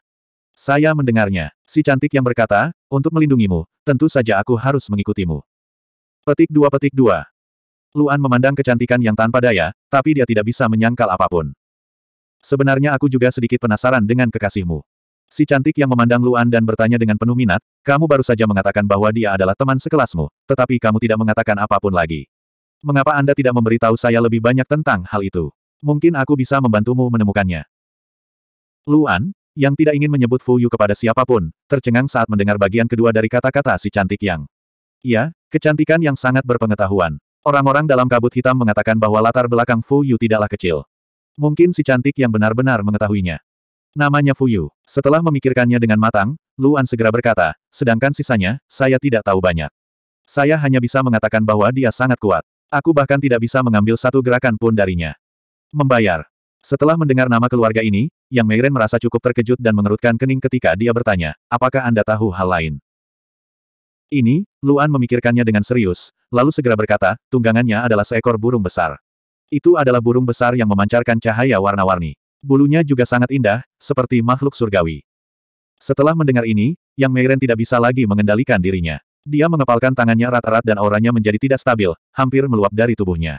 Saya mendengarnya. Si cantik yang berkata, untuk melindungimu, tentu saja aku harus mengikutimu. Petik dua petik dua. Luan memandang kecantikan yang tanpa daya, tapi dia tidak bisa menyangkal apapun. Sebenarnya aku juga sedikit penasaran dengan kekasihmu. Si cantik yang memandang Luan dan bertanya dengan penuh minat, kamu baru saja mengatakan bahwa dia adalah teman sekelasmu, tetapi kamu tidak mengatakan apapun lagi. Mengapa Anda tidak memberitahu saya lebih banyak tentang hal itu? Mungkin aku bisa membantumu menemukannya. Luan, yang tidak ingin menyebut Fuyu kepada siapapun, tercengang saat mendengar bagian kedua dari kata-kata si cantik yang. Iya, Kecantikan yang sangat berpengetahuan. Orang-orang dalam kabut hitam mengatakan bahwa latar belakang Fu Yu tidaklah kecil. Mungkin si cantik yang benar-benar mengetahuinya. Namanya Fu Yu. Setelah memikirkannya dengan matang, Luan segera berkata, sedangkan sisanya, saya tidak tahu banyak. Saya hanya bisa mengatakan bahwa dia sangat kuat. Aku bahkan tidak bisa mengambil satu gerakan pun darinya. Membayar. Setelah mendengar nama keluarga ini, Yang Meiren merasa cukup terkejut dan mengerutkan kening ketika dia bertanya, apakah Anda tahu hal lain? Ini, Luan memikirkannya dengan serius, lalu segera berkata, tunggangannya adalah seekor burung besar. Itu adalah burung besar yang memancarkan cahaya warna-warni. Bulunya juga sangat indah, seperti makhluk surgawi. Setelah mendengar ini, Yang Meiren tidak bisa lagi mengendalikan dirinya. Dia mengepalkan tangannya rata-rat dan auranya menjadi tidak stabil, hampir meluap dari tubuhnya.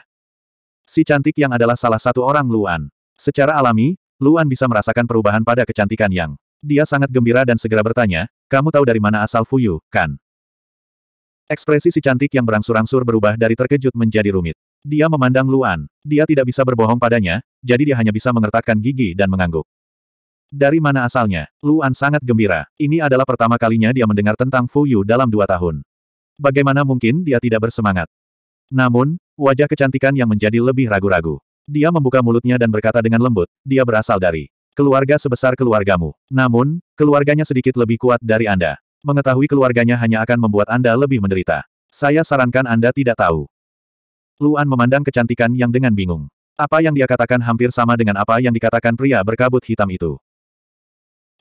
Si cantik yang adalah salah satu orang Luan. Secara alami, Luan bisa merasakan perubahan pada kecantikan Yang. Dia sangat gembira dan segera bertanya, kamu tahu dari mana asal Fuyu, kan? Ekspresi si cantik yang berangsur-angsur berubah dari terkejut menjadi rumit. Dia memandang Luan. Dia tidak bisa berbohong padanya, jadi dia hanya bisa mengertakkan gigi dan mengangguk. Dari mana asalnya? Luan sangat gembira. Ini adalah pertama kalinya dia mendengar tentang Fu Yu dalam dua tahun. Bagaimana mungkin dia tidak bersemangat? Namun, wajah kecantikan yang menjadi lebih ragu-ragu. Dia membuka mulutnya dan berkata dengan lembut, dia berasal dari keluarga sebesar keluargamu. Namun, keluarganya sedikit lebih kuat dari Anda. Mengetahui keluarganya hanya akan membuat Anda lebih menderita. Saya sarankan Anda tidak tahu. Luan memandang kecantikan yang dengan bingung. Apa yang dia katakan hampir sama dengan apa yang dikatakan pria berkabut hitam itu.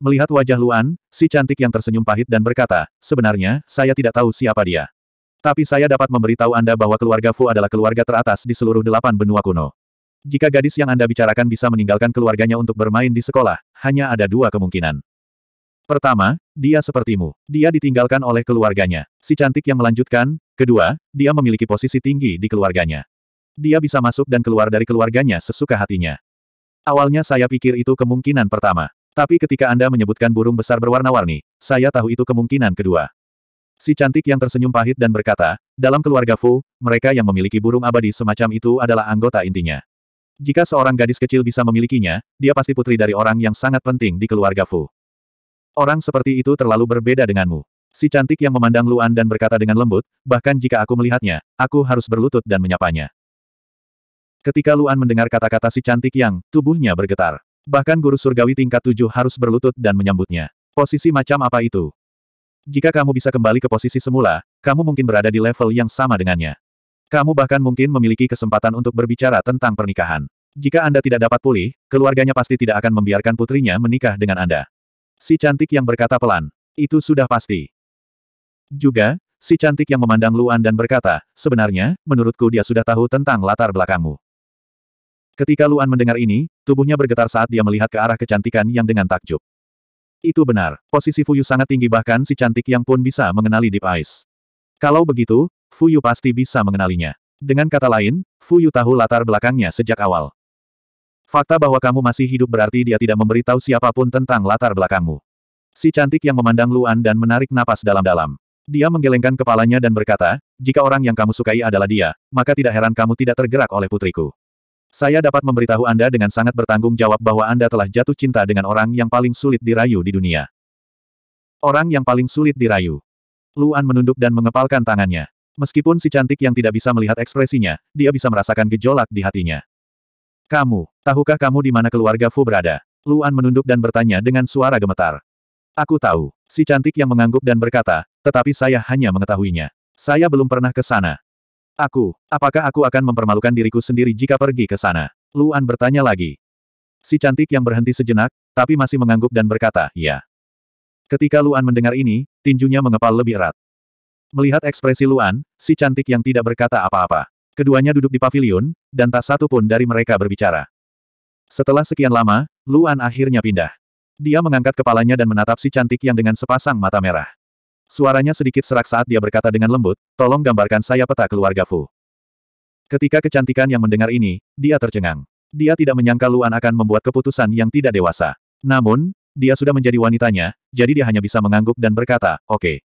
Melihat wajah Luan, si cantik yang tersenyum pahit dan berkata, sebenarnya, saya tidak tahu siapa dia. Tapi saya dapat memberitahu Anda bahwa keluarga Fu adalah keluarga teratas di seluruh delapan benua kuno. Jika gadis yang Anda bicarakan bisa meninggalkan keluarganya untuk bermain di sekolah, hanya ada dua kemungkinan. Pertama, dia sepertimu. Dia ditinggalkan oleh keluarganya. Si cantik yang melanjutkan, kedua, dia memiliki posisi tinggi di keluarganya. Dia bisa masuk dan keluar dari keluarganya sesuka hatinya. Awalnya saya pikir itu kemungkinan pertama. Tapi ketika Anda menyebutkan burung besar berwarna-warni, saya tahu itu kemungkinan kedua. Si cantik yang tersenyum pahit dan berkata, dalam keluarga Fu, mereka yang memiliki burung abadi semacam itu adalah anggota intinya. Jika seorang gadis kecil bisa memilikinya, dia pasti putri dari orang yang sangat penting di keluarga Fu. Orang seperti itu terlalu berbeda denganmu. Si cantik yang memandang Luan dan berkata dengan lembut, bahkan jika aku melihatnya, aku harus berlutut dan menyapanya. Ketika Luan mendengar kata-kata si cantik yang, tubuhnya bergetar. Bahkan guru surgawi tingkat tujuh harus berlutut dan menyambutnya. Posisi macam apa itu? Jika kamu bisa kembali ke posisi semula, kamu mungkin berada di level yang sama dengannya. Kamu bahkan mungkin memiliki kesempatan untuk berbicara tentang pernikahan. Jika Anda tidak dapat pulih, keluarganya pasti tidak akan membiarkan putrinya menikah dengan Anda. Si cantik yang berkata pelan. Itu sudah pasti. Juga, si cantik yang memandang Luan dan berkata, sebenarnya, menurutku dia sudah tahu tentang latar belakangmu. Ketika Luan mendengar ini, tubuhnya bergetar saat dia melihat ke arah kecantikan yang dengan takjub. Itu benar, posisi Fuyu sangat tinggi bahkan si cantik yang pun bisa mengenali Deep Ice. Kalau begitu, Fuyu pasti bisa mengenalinya. Dengan kata lain, Fuyu tahu latar belakangnya sejak awal. Fakta bahwa kamu masih hidup berarti dia tidak memberitahu siapapun tentang latar belakangmu. Si cantik yang memandang Luan dan menarik napas dalam-dalam. Dia menggelengkan kepalanya dan berkata, jika orang yang kamu sukai adalah dia, maka tidak heran kamu tidak tergerak oleh putriku. Saya dapat memberitahu Anda dengan sangat bertanggung jawab bahwa Anda telah jatuh cinta dengan orang yang paling sulit dirayu di dunia. Orang yang paling sulit dirayu. Luan menunduk dan mengepalkan tangannya. Meskipun si cantik yang tidak bisa melihat ekspresinya, dia bisa merasakan gejolak di hatinya. Kamu, tahukah kamu di mana keluarga Fu berada? Luan menunduk dan bertanya dengan suara gemetar. Aku tahu, si cantik yang mengangguk dan berkata, tetapi saya hanya mengetahuinya. Saya belum pernah ke sana. Aku, apakah aku akan mempermalukan diriku sendiri jika pergi ke sana? Luan bertanya lagi. Si cantik yang berhenti sejenak, tapi masih mengangguk dan berkata, ya. Ketika Luan mendengar ini, tinjunya mengepal lebih erat. Melihat ekspresi Luan, si cantik yang tidak berkata apa-apa. Keduanya duduk di pavilion, dan tak satu pun dari mereka berbicara. Setelah sekian lama, Luan akhirnya pindah. Dia mengangkat kepalanya dan menatap si cantik yang dengan sepasang mata merah. Suaranya sedikit serak saat dia berkata dengan lembut, tolong gambarkan saya peta keluarga Fu. Ketika kecantikan yang mendengar ini, dia tercengang. Dia tidak menyangka Luan akan membuat keputusan yang tidak dewasa. Namun, dia sudah menjadi wanitanya, jadi dia hanya bisa mengangguk dan berkata, oke. Okay.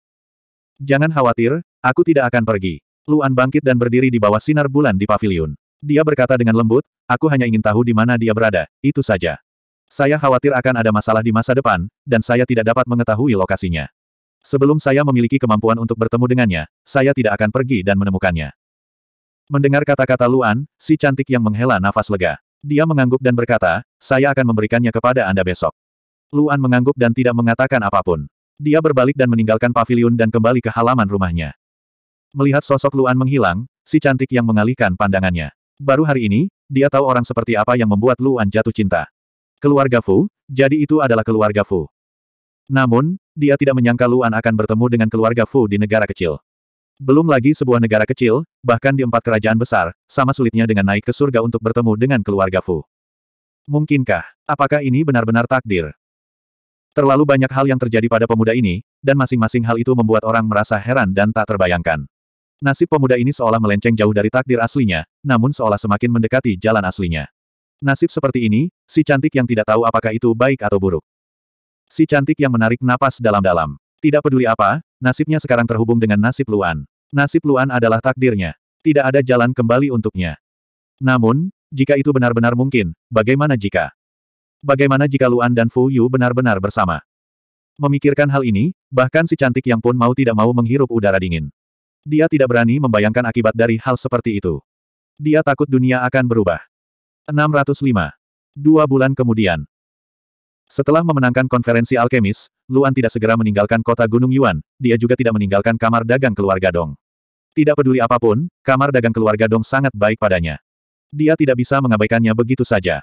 Jangan khawatir, aku tidak akan pergi. Luan bangkit dan berdiri di bawah sinar bulan di paviliun. Dia berkata dengan lembut, aku hanya ingin tahu di mana dia berada, itu saja. Saya khawatir akan ada masalah di masa depan, dan saya tidak dapat mengetahui lokasinya. Sebelum saya memiliki kemampuan untuk bertemu dengannya, saya tidak akan pergi dan menemukannya. Mendengar kata-kata Luan, si cantik yang menghela nafas lega. Dia mengangguk dan berkata, saya akan memberikannya kepada Anda besok. Luan mengangguk dan tidak mengatakan apapun. Dia berbalik dan meninggalkan paviliun dan kembali ke halaman rumahnya. Melihat sosok Luan menghilang, si cantik yang mengalihkan pandangannya. Baru hari ini, dia tahu orang seperti apa yang membuat Luan jatuh cinta. Keluarga Fu, jadi itu adalah keluarga Fu. Namun, dia tidak menyangka Luan akan bertemu dengan keluarga Fu di negara kecil. Belum lagi sebuah negara kecil, bahkan di empat kerajaan besar, sama sulitnya dengan naik ke surga untuk bertemu dengan keluarga Fu. Mungkinkah? Apakah ini benar-benar takdir? Terlalu banyak hal yang terjadi pada pemuda ini, dan masing-masing hal itu membuat orang merasa heran dan tak terbayangkan. Nasib pemuda ini seolah melenceng jauh dari takdir aslinya, namun seolah semakin mendekati jalan aslinya. Nasib seperti ini, si cantik yang tidak tahu apakah itu baik atau buruk. Si cantik yang menarik napas dalam-dalam. Tidak peduli apa, nasibnya sekarang terhubung dengan nasib Luan. Nasib Luan adalah takdirnya. Tidak ada jalan kembali untuknya. Namun, jika itu benar-benar mungkin, bagaimana jika? Bagaimana jika Luan dan Fu Yu benar-benar bersama? Memikirkan hal ini, bahkan si cantik yang pun mau tidak mau menghirup udara dingin. Dia tidak berani membayangkan akibat dari hal seperti itu. Dia takut dunia akan berubah. 605. Dua bulan kemudian. Setelah memenangkan konferensi alkemis, Luan tidak segera meninggalkan kota Gunung Yuan, dia juga tidak meninggalkan kamar dagang keluarga Dong. Tidak peduli apapun, kamar dagang keluarga Dong sangat baik padanya. Dia tidak bisa mengabaikannya begitu saja.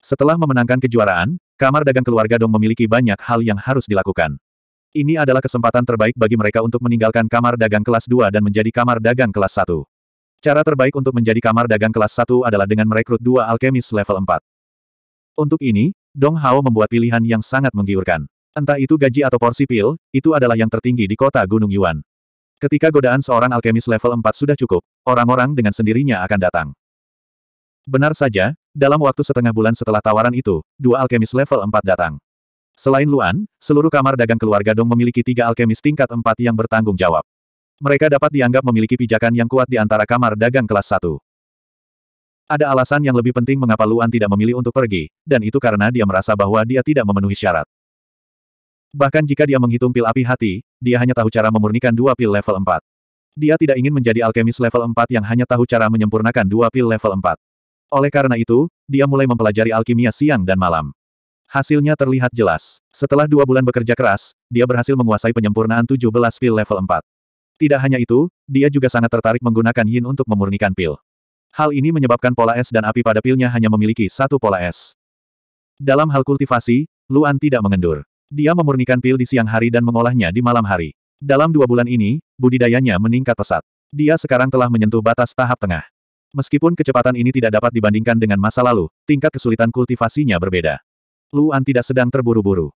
Setelah memenangkan kejuaraan, kamar dagang keluarga Dong memiliki banyak hal yang harus dilakukan. Ini adalah kesempatan terbaik bagi mereka untuk meninggalkan kamar dagang kelas 2 dan menjadi kamar dagang kelas 1. Cara terbaik untuk menjadi kamar dagang kelas 1 adalah dengan merekrut dua alkemis level 4. Untuk ini, Dong Hao membuat pilihan yang sangat menggiurkan. Entah itu gaji atau porsi pil, itu adalah yang tertinggi di kota Gunung Yuan. Ketika godaan seorang alkemis level 4 sudah cukup, orang-orang dengan sendirinya akan datang. Benar saja, dalam waktu setengah bulan setelah tawaran itu, dua alkemis level 4 datang. Selain Luan, seluruh kamar dagang keluarga Dong memiliki tiga alkemis tingkat empat yang bertanggung jawab. Mereka dapat dianggap memiliki pijakan yang kuat di antara kamar dagang kelas satu. Ada alasan yang lebih penting mengapa Luan tidak memilih untuk pergi, dan itu karena dia merasa bahwa dia tidak memenuhi syarat. Bahkan jika dia menghitung pil api hati, dia hanya tahu cara memurnikan dua pil level 4. Dia tidak ingin menjadi alkemis level 4 yang hanya tahu cara menyempurnakan dua pil level 4. Oleh karena itu, dia mulai mempelajari alkimia siang dan malam. Hasilnya terlihat jelas. Setelah dua bulan bekerja keras, dia berhasil menguasai penyempurnaan 17 pil level 4. Tidak hanya itu, dia juga sangat tertarik menggunakan yin untuk memurnikan pil. Hal ini menyebabkan pola es dan api pada pilnya hanya memiliki satu pola es. Dalam hal kultivasi, Luan tidak mengendur. Dia memurnikan pil di siang hari dan mengolahnya di malam hari. Dalam dua bulan ini, budidayanya meningkat pesat. Dia sekarang telah menyentuh batas tahap tengah. Meskipun kecepatan ini tidak dapat dibandingkan dengan masa lalu, tingkat kesulitan kultivasinya berbeda. Luan tidak sedang terburu-buru.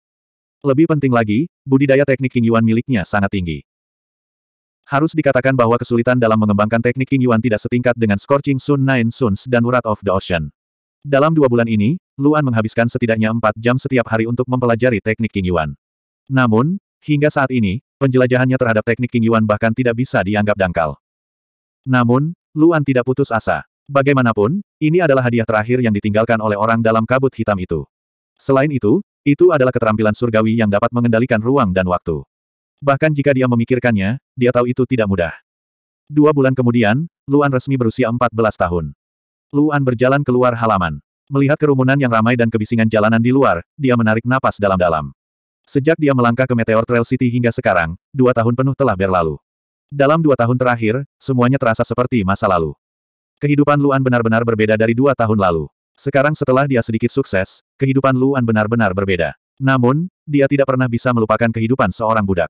Lebih penting lagi, budidaya teknik King Yuan miliknya sangat tinggi. Harus dikatakan bahwa kesulitan dalam mengembangkan teknik King Yuan tidak setingkat dengan Scorching Sun Nine Suns dan Wrath of the Ocean. Dalam dua bulan ini, Luan menghabiskan setidaknya empat jam setiap hari untuk mempelajari teknik King Yuan. Namun, hingga saat ini, penjelajahannya terhadap teknik King Yuan bahkan tidak bisa dianggap dangkal. Namun, Luan tidak putus asa. Bagaimanapun, ini adalah hadiah terakhir yang ditinggalkan oleh orang dalam kabut hitam itu. Selain itu, itu adalah keterampilan surgawi yang dapat mengendalikan ruang dan waktu. Bahkan jika dia memikirkannya, dia tahu itu tidak mudah. Dua bulan kemudian, Luan resmi berusia 14 tahun. Luan berjalan keluar halaman. Melihat kerumunan yang ramai dan kebisingan jalanan di luar, dia menarik napas dalam-dalam. Sejak dia melangkah ke Meteor Trail City hingga sekarang, dua tahun penuh telah berlalu. Dalam dua tahun terakhir, semuanya terasa seperti masa lalu. Kehidupan Luan benar-benar berbeda dari dua tahun lalu. Sekarang setelah dia sedikit sukses, kehidupan Luan benar-benar berbeda. Namun, dia tidak pernah bisa melupakan kehidupan seorang budak.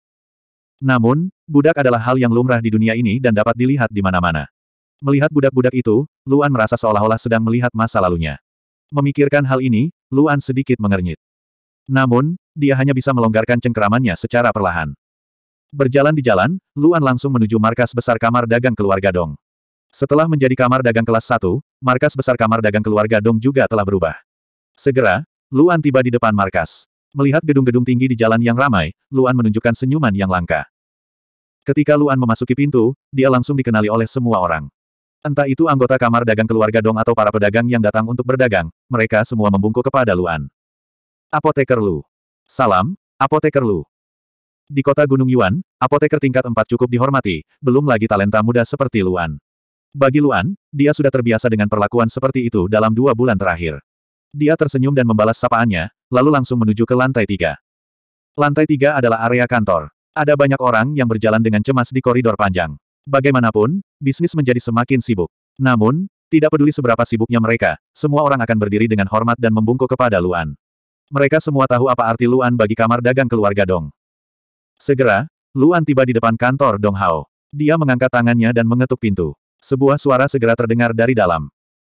Namun, budak adalah hal yang lumrah di dunia ini dan dapat dilihat di mana-mana. Melihat budak-budak itu, Luan merasa seolah-olah sedang melihat masa lalunya. Memikirkan hal ini, Luan sedikit mengernyit. Namun, dia hanya bisa melonggarkan cengkeramannya secara perlahan. Berjalan di jalan, Luan langsung menuju markas besar kamar dagang keluarga Dong. Setelah menjadi kamar dagang kelas 1, markas besar kamar dagang keluarga Dong juga telah berubah. Segera, Luan tiba di depan markas. Melihat gedung-gedung tinggi di jalan yang ramai, Luan menunjukkan senyuman yang langka. Ketika Luan memasuki pintu, dia langsung dikenali oleh semua orang. Entah itu anggota kamar dagang keluarga Dong atau para pedagang yang datang untuk berdagang, mereka semua membungkuk kepada Luan. Apoteker Lu. Salam, Apoteker Lu. Di kota Gunung Yuan, apoteker tingkat 4 cukup dihormati, belum lagi talenta muda seperti Luan. Bagi Luan, dia sudah terbiasa dengan perlakuan seperti itu dalam dua bulan terakhir. Dia tersenyum dan membalas sapaannya, lalu langsung menuju ke lantai tiga. Lantai tiga adalah area kantor. Ada banyak orang yang berjalan dengan cemas di koridor panjang. Bagaimanapun, bisnis menjadi semakin sibuk. Namun, tidak peduli seberapa sibuknya mereka, semua orang akan berdiri dengan hormat dan membungkuk kepada Luan. Mereka semua tahu apa arti Luan bagi kamar dagang keluarga Dong. Segera, Luan tiba di depan kantor Dong Hao. Dia mengangkat tangannya dan mengetuk pintu. Sebuah suara segera terdengar dari dalam.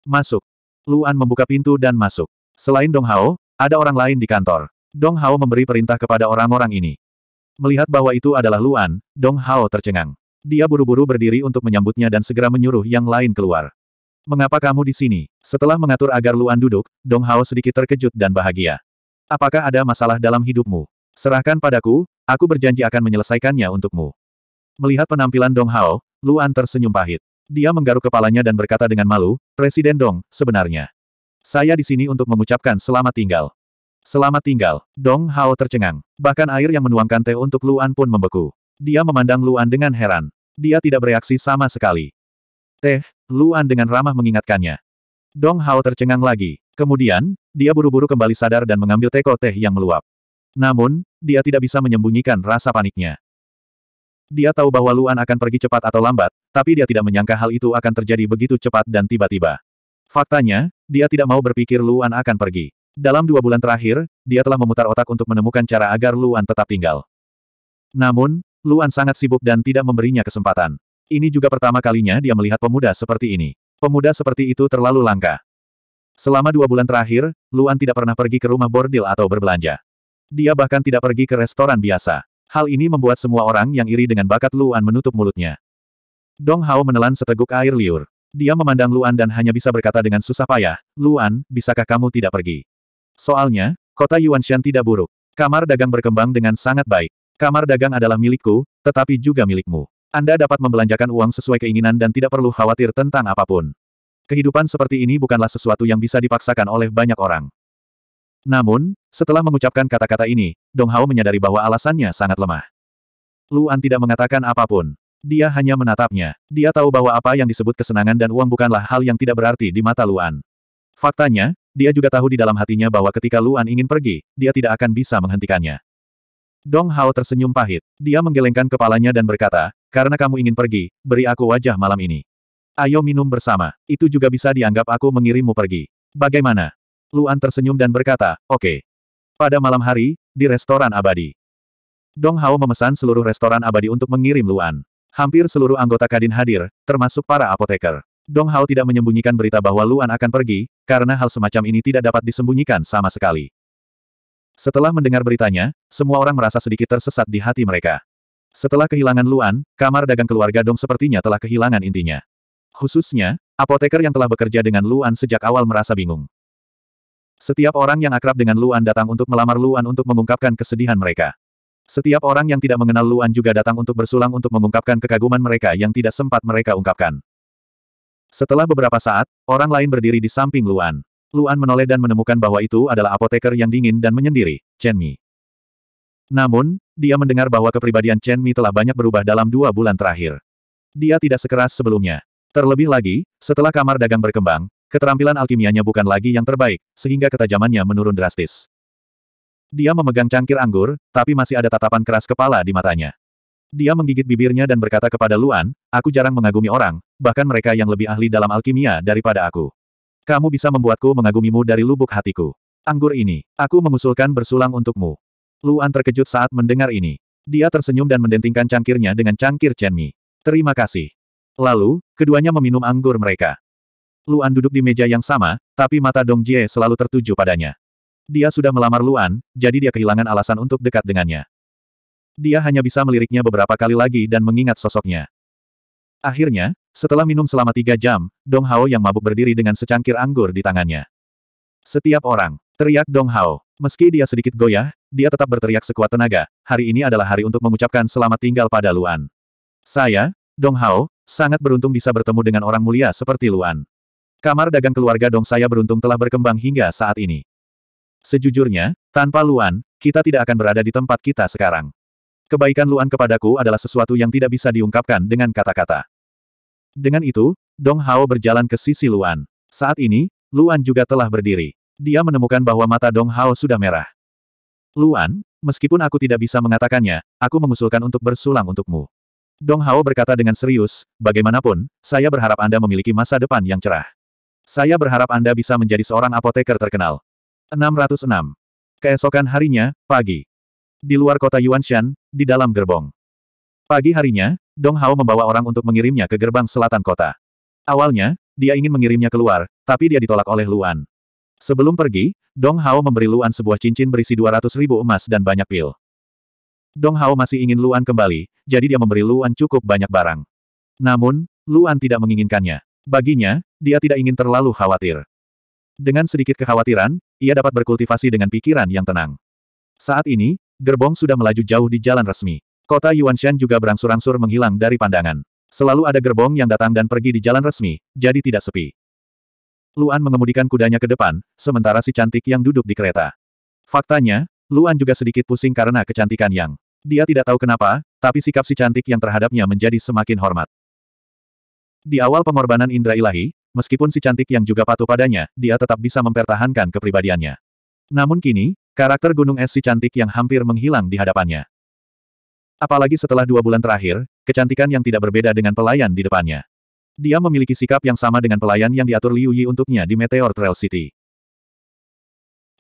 Masuk. Luan membuka pintu dan masuk. Selain Dong Hao, ada orang lain di kantor. Dong Hao memberi perintah kepada orang-orang ini. Melihat bahwa itu adalah Luan, Dong Hao tercengang. Dia buru-buru berdiri untuk menyambutnya dan segera menyuruh yang lain keluar. Mengapa kamu di sini? Setelah mengatur agar Luan duduk, Dong Hao sedikit terkejut dan bahagia. Apakah ada masalah dalam hidupmu? Serahkan padaku, aku berjanji akan menyelesaikannya untukmu. Melihat penampilan Dong Hao, Luan tersenyum pahit. Dia menggaruk kepalanya dan berkata dengan malu, Presiden Dong, sebenarnya. Saya di sini untuk mengucapkan selamat tinggal. Selamat tinggal, Dong Hao tercengang. Bahkan air yang menuangkan teh untuk Luan pun membeku. Dia memandang Luan dengan heran. Dia tidak bereaksi sama sekali. Teh, Luan dengan ramah mengingatkannya. Dong Hao tercengang lagi. Kemudian, dia buru-buru kembali sadar dan mengambil teko teh yang meluap. Namun, dia tidak bisa menyembunyikan rasa paniknya. Dia tahu bahwa Luan akan pergi cepat atau lambat, tapi dia tidak menyangka hal itu akan terjadi begitu cepat dan tiba-tiba. Faktanya, dia tidak mau berpikir Luan akan pergi. Dalam dua bulan terakhir, dia telah memutar otak untuk menemukan cara agar Luan tetap tinggal. Namun, Luan sangat sibuk dan tidak memberinya kesempatan. Ini juga pertama kalinya dia melihat pemuda seperti ini. Pemuda seperti itu terlalu langka. Selama dua bulan terakhir, Luan tidak pernah pergi ke rumah bordil atau berbelanja. Dia bahkan tidak pergi ke restoran biasa. Hal ini membuat semua orang yang iri dengan bakat Luan menutup mulutnya. Dong Hao menelan seteguk air liur. Dia memandang Luan dan hanya bisa berkata dengan susah payah, Luan, bisakah kamu tidak pergi? Soalnya, kota Yuanshan tidak buruk. Kamar dagang berkembang dengan sangat baik. Kamar dagang adalah milikku, tetapi juga milikmu. Anda dapat membelanjakan uang sesuai keinginan dan tidak perlu khawatir tentang apapun. Kehidupan seperti ini bukanlah sesuatu yang bisa dipaksakan oleh banyak orang. Namun, setelah mengucapkan kata-kata ini, Dong Hao menyadari bahwa alasannya sangat lemah. Luan tidak mengatakan apapun. Dia hanya menatapnya. Dia tahu bahwa apa yang disebut kesenangan dan uang bukanlah hal yang tidak berarti di mata Luan. Faktanya, dia juga tahu di dalam hatinya bahwa ketika Luan ingin pergi, dia tidak akan bisa menghentikannya. Dong Hao tersenyum pahit. Dia menggelengkan kepalanya dan berkata, karena kamu ingin pergi, beri aku wajah malam ini. Ayo minum bersama. Itu juga bisa dianggap aku mengirimmu pergi. Bagaimana? Luan tersenyum dan berkata, oke. Okay. Pada malam hari, di restoran abadi. Dong Hao memesan seluruh restoran abadi untuk mengirim Luan. Hampir seluruh anggota Kadin hadir, termasuk para apoteker. Dong Hao tidak menyembunyikan berita bahwa Luan akan pergi, karena hal semacam ini tidak dapat disembunyikan sama sekali. Setelah mendengar beritanya, semua orang merasa sedikit tersesat di hati mereka. Setelah kehilangan Luan, kamar dagang keluarga Dong sepertinya telah kehilangan intinya. Khususnya, apoteker yang telah bekerja dengan Luan sejak awal merasa bingung. Setiap orang yang akrab dengan Luan datang untuk melamar Luan untuk mengungkapkan kesedihan mereka. Setiap orang yang tidak mengenal Luan juga datang untuk bersulang untuk mengungkapkan kekaguman mereka yang tidak sempat mereka ungkapkan. Setelah beberapa saat, orang lain berdiri di samping Luan. Luan menoleh dan menemukan bahwa itu adalah apoteker yang dingin dan menyendiri, Chen Mi. Namun, dia mendengar bahwa kepribadian Chen Mi telah banyak berubah dalam dua bulan terakhir. Dia tidak sekeras sebelumnya. Terlebih lagi, setelah kamar dagang berkembang, keterampilan alkimianya bukan lagi yang terbaik, sehingga ketajamannya menurun drastis. Dia memegang cangkir anggur, tapi masih ada tatapan keras kepala di matanya. Dia menggigit bibirnya dan berkata kepada Luan, aku jarang mengagumi orang, bahkan mereka yang lebih ahli dalam alkimia daripada aku. Kamu bisa membuatku mengagumimu dari lubuk hatiku. Anggur ini, aku mengusulkan bersulang untukmu. Luan terkejut saat mendengar ini. Dia tersenyum dan mendentingkan cangkirnya dengan cangkir Chenmi. Terima kasih. Lalu, keduanya meminum anggur mereka. Luan duduk di meja yang sama, tapi mata Dong Jie selalu tertuju padanya. Dia sudah melamar Luan, jadi dia kehilangan alasan untuk dekat dengannya. Dia hanya bisa meliriknya beberapa kali lagi dan mengingat sosoknya. Akhirnya, setelah minum selama tiga jam, Dong Hao yang mabuk berdiri dengan secangkir anggur di tangannya. Setiap orang, teriak Dong Hao. Meski dia sedikit goyah, dia tetap berteriak sekuat tenaga, hari ini adalah hari untuk mengucapkan selamat tinggal pada Luan. Saya, Dong Hao, sangat beruntung bisa bertemu dengan orang mulia seperti Luan. Kamar dagang keluarga Dong saya beruntung telah berkembang hingga saat ini. Sejujurnya, tanpa Luan, kita tidak akan berada di tempat kita sekarang. Kebaikan Luan kepadaku adalah sesuatu yang tidak bisa diungkapkan dengan kata-kata. Dengan itu, Dong Hao berjalan ke sisi Luan. Saat ini, Luan juga telah berdiri. Dia menemukan bahwa mata Dong Hao sudah merah. Luan, meskipun aku tidak bisa mengatakannya, aku mengusulkan untuk bersulang untukmu. Dong Hao berkata dengan serius, bagaimanapun, saya berharap Anda memiliki masa depan yang cerah. Saya berharap Anda bisa menjadi seorang apoteker terkenal. 606. Keesokan harinya, pagi. Di luar kota Yuanshan, di dalam gerbong. Pagi harinya, Dong Hao membawa orang untuk mengirimnya ke gerbang selatan kota. Awalnya, dia ingin mengirimnya keluar, tapi dia ditolak oleh Luan. Sebelum pergi, Dong Hao memberi Luan sebuah cincin berisi 200 ribu emas dan banyak pil. Dong Hao masih ingin Luan kembali, jadi dia memberi Luan cukup banyak barang. Namun, Luan tidak menginginkannya. Baginya, dia tidak ingin terlalu khawatir. Dengan sedikit kekhawatiran, ia dapat berkultivasi dengan pikiran yang tenang. Saat ini, gerbong sudah melaju jauh di jalan resmi. Kota Yuanshan juga berangsur-angsur menghilang dari pandangan. Selalu ada gerbong yang datang dan pergi di jalan resmi, jadi tidak sepi. Luan mengemudikan kudanya ke depan, sementara si cantik yang duduk di kereta. Faktanya, Luan juga sedikit pusing karena kecantikan yang. Dia tidak tahu kenapa, tapi sikap si cantik yang terhadapnya menjadi semakin hormat. Di awal pengorbanan indra ilahi, meskipun si cantik yang juga patuh padanya, dia tetap bisa mempertahankan kepribadiannya. Namun kini, karakter gunung es si cantik yang hampir menghilang di hadapannya. Apalagi setelah dua bulan terakhir, kecantikan yang tidak berbeda dengan pelayan di depannya. Dia memiliki sikap yang sama dengan pelayan yang diatur Liu Yi untuknya di Meteor Trail City.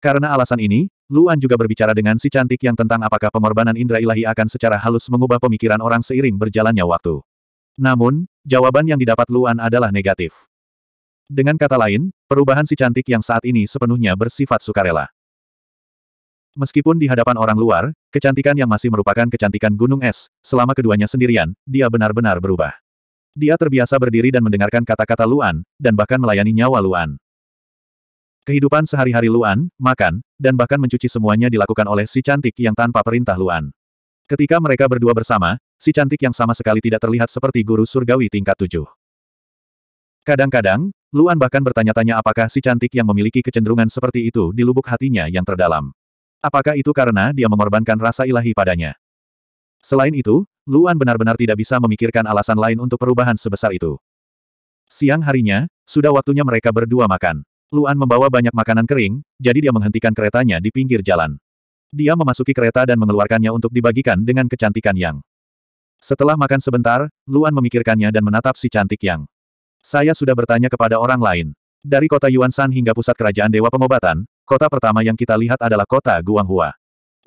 Karena alasan ini, Luan juga berbicara dengan si cantik yang tentang apakah pengorbanan indra ilahi akan secara halus mengubah pemikiran orang seiring berjalannya waktu. Namun, jawaban yang didapat Luan adalah negatif. Dengan kata lain, perubahan si cantik yang saat ini sepenuhnya bersifat sukarela. Meskipun di hadapan orang luar, kecantikan yang masih merupakan kecantikan gunung es, selama keduanya sendirian, dia benar-benar berubah. Dia terbiasa berdiri dan mendengarkan kata-kata Luan, dan bahkan melayani nyawa Luan. Kehidupan sehari-hari Luan, makan, dan bahkan mencuci semuanya dilakukan oleh si cantik yang tanpa perintah Luan. Ketika mereka berdua bersama, si cantik yang sama sekali tidak terlihat seperti guru surgawi tingkat tujuh. Kadang-kadang, Luan bahkan bertanya-tanya apakah si cantik yang memiliki kecenderungan seperti itu di lubuk hatinya yang terdalam. Apakah itu karena dia mengorbankan rasa ilahi padanya? Selain itu, Luan benar-benar tidak bisa memikirkan alasan lain untuk perubahan sebesar itu. Siang harinya, sudah waktunya mereka berdua makan. Luan membawa banyak makanan kering, jadi dia menghentikan keretanya di pinggir jalan. Dia memasuki kereta dan mengeluarkannya untuk dibagikan dengan kecantikan Yang. Setelah makan sebentar, Luan memikirkannya dan menatap si cantik Yang. Saya sudah bertanya kepada orang lain. Dari kota Yuan Yuanshan hingga pusat kerajaan Dewa Pengobatan, kota pertama yang kita lihat adalah kota Guanghua.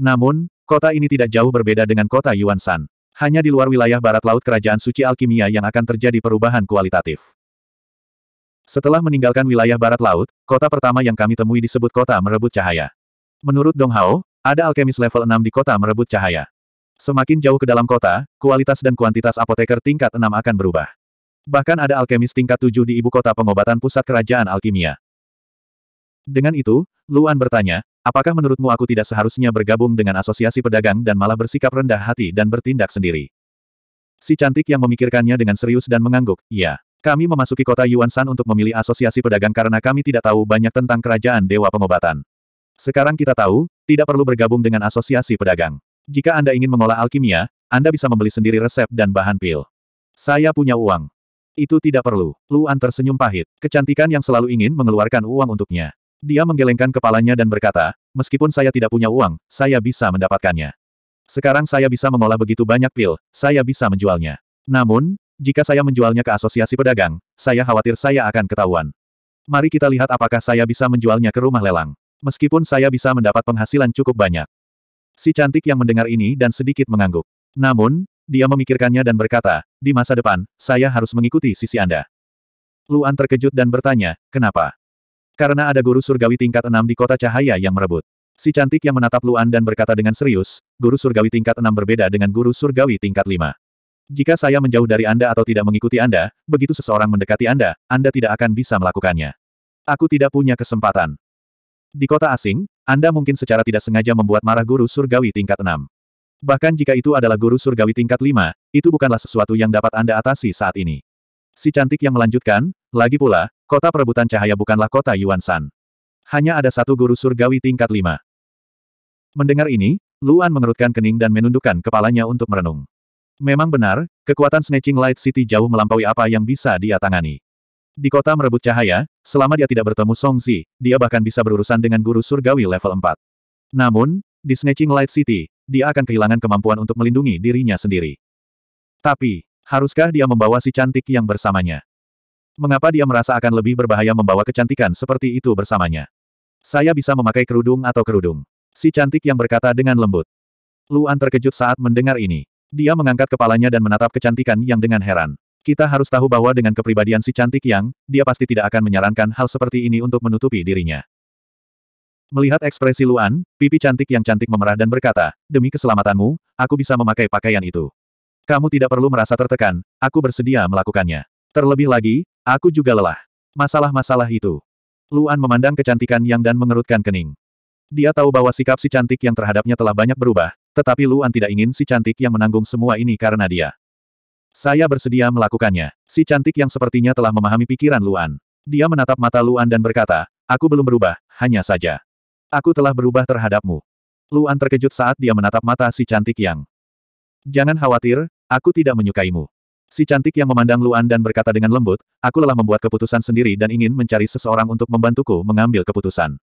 Namun, kota ini tidak jauh berbeda dengan kota Yuan Yuanshan. Hanya di luar wilayah barat laut kerajaan suci alkimia yang akan terjadi perubahan kualitatif. Setelah meninggalkan wilayah barat laut, kota pertama yang kami temui disebut kota merebut cahaya. Menurut Dong Hao, ada alkemis level 6 di kota merebut cahaya. Semakin jauh ke dalam kota, kualitas dan kuantitas apoteker tingkat 6 akan berubah. Bahkan ada alkemis tingkat tujuh di ibu kota pengobatan pusat kerajaan alkimia. Dengan itu, Luan bertanya, apakah menurutmu aku tidak seharusnya bergabung dengan asosiasi pedagang dan malah bersikap rendah hati dan bertindak sendiri? Si cantik yang memikirkannya dengan serius dan mengangguk, ya. Kami memasuki kota Yuan Yuansan untuk memilih asosiasi pedagang karena kami tidak tahu banyak tentang kerajaan Dewa Pengobatan. Sekarang kita tahu, tidak perlu bergabung dengan asosiasi pedagang. Jika Anda ingin mengolah alkimia, Anda bisa membeli sendiri resep dan bahan pil. Saya punya uang. Itu tidak perlu. Luan tersenyum pahit. Kecantikan yang selalu ingin mengeluarkan uang untuknya. Dia menggelengkan kepalanya dan berkata, meskipun saya tidak punya uang, saya bisa mendapatkannya. Sekarang saya bisa mengolah begitu banyak pil, saya bisa menjualnya. Namun, jika saya menjualnya ke asosiasi pedagang, saya khawatir saya akan ketahuan. Mari kita lihat apakah saya bisa menjualnya ke rumah lelang. Meskipun saya bisa mendapat penghasilan cukup banyak. Si cantik yang mendengar ini dan sedikit mengangguk. Namun, dia memikirkannya dan berkata, di masa depan, saya harus mengikuti sisi Anda. Luan terkejut dan bertanya, kenapa? Karena ada guru surgawi tingkat 6 di kota cahaya yang merebut. Si cantik yang menatap Luan dan berkata dengan serius, guru surgawi tingkat 6 berbeda dengan guru surgawi tingkat 5. Jika saya menjauh dari Anda atau tidak mengikuti Anda, begitu seseorang mendekati Anda, Anda tidak akan bisa melakukannya. Aku tidak punya kesempatan. Di kota asing, Anda mungkin secara tidak sengaja membuat marah guru surgawi tingkat 6. Bahkan jika itu adalah guru surgawi tingkat 5, itu bukanlah sesuatu yang dapat Anda atasi saat ini. Si cantik yang melanjutkan, lagi pula, kota perebutan cahaya bukanlah kota Yuan San. Hanya ada satu guru surgawi tingkat 5. Mendengar ini, Luan mengerutkan kening dan menundukkan kepalanya untuk merenung. Memang benar, kekuatan Snatching Light City jauh melampaui apa yang bisa dia tangani. Di kota merebut cahaya, selama dia tidak bertemu Song Zi, dia bahkan bisa berurusan dengan guru surgawi level 4. Namun, di Snatching Light City, dia akan kehilangan kemampuan untuk melindungi dirinya sendiri. Tapi, haruskah dia membawa si cantik yang bersamanya? Mengapa dia merasa akan lebih berbahaya membawa kecantikan seperti itu bersamanya? Saya bisa memakai kerudung atau kerudung. Si cantik yang berkata dengan lembut. Luan terkejut saat mendengar ini. Dia mengangkat kepalanya dan menatap kecantikan yang dengan heran. Kita harus tahu bahwa dengan kepribadian si cantik yang, dia pasti tidak akan menyarankan hal seperti ini untuk menutupi dirinya. Melihat ekspresi Luan, pipi cantik yang cantik memerah dan berkata, demi keselamatanmu, aku bisa memakai pakaian itu. Kamu tidak perlu merasa tertekan, aku bersedia melakukannya. Terlebih lagi, aku juga lelah. Masalah-masalah itu. Luan memandang kecantikan Yang dan mengerutkan kening. Dia tahu bahwa sikap si cantik yang terhadapnya telah banyak berubah, tetapi Luan tidak ingin si cantik yang menanggung semua ini karena dia. Saya bersedia melakukannya. Si cantik yang sepertinya telah memahami pikiran Luan. Dia menatap mata Luan dan berkata, aku belum berubah, hanya saja. Aku telah berubah terhadapmu. Luan terkejut saat dia menatap mata si cantik yang. Jangan khawatir, aku tidak menyukaimu. Si cantik yang memandang Luan dan berkata dengan lembut, aku lelah membuat keputusan sendiri dan ingin mencari seseorang untuk membantuku mengambil keputusan.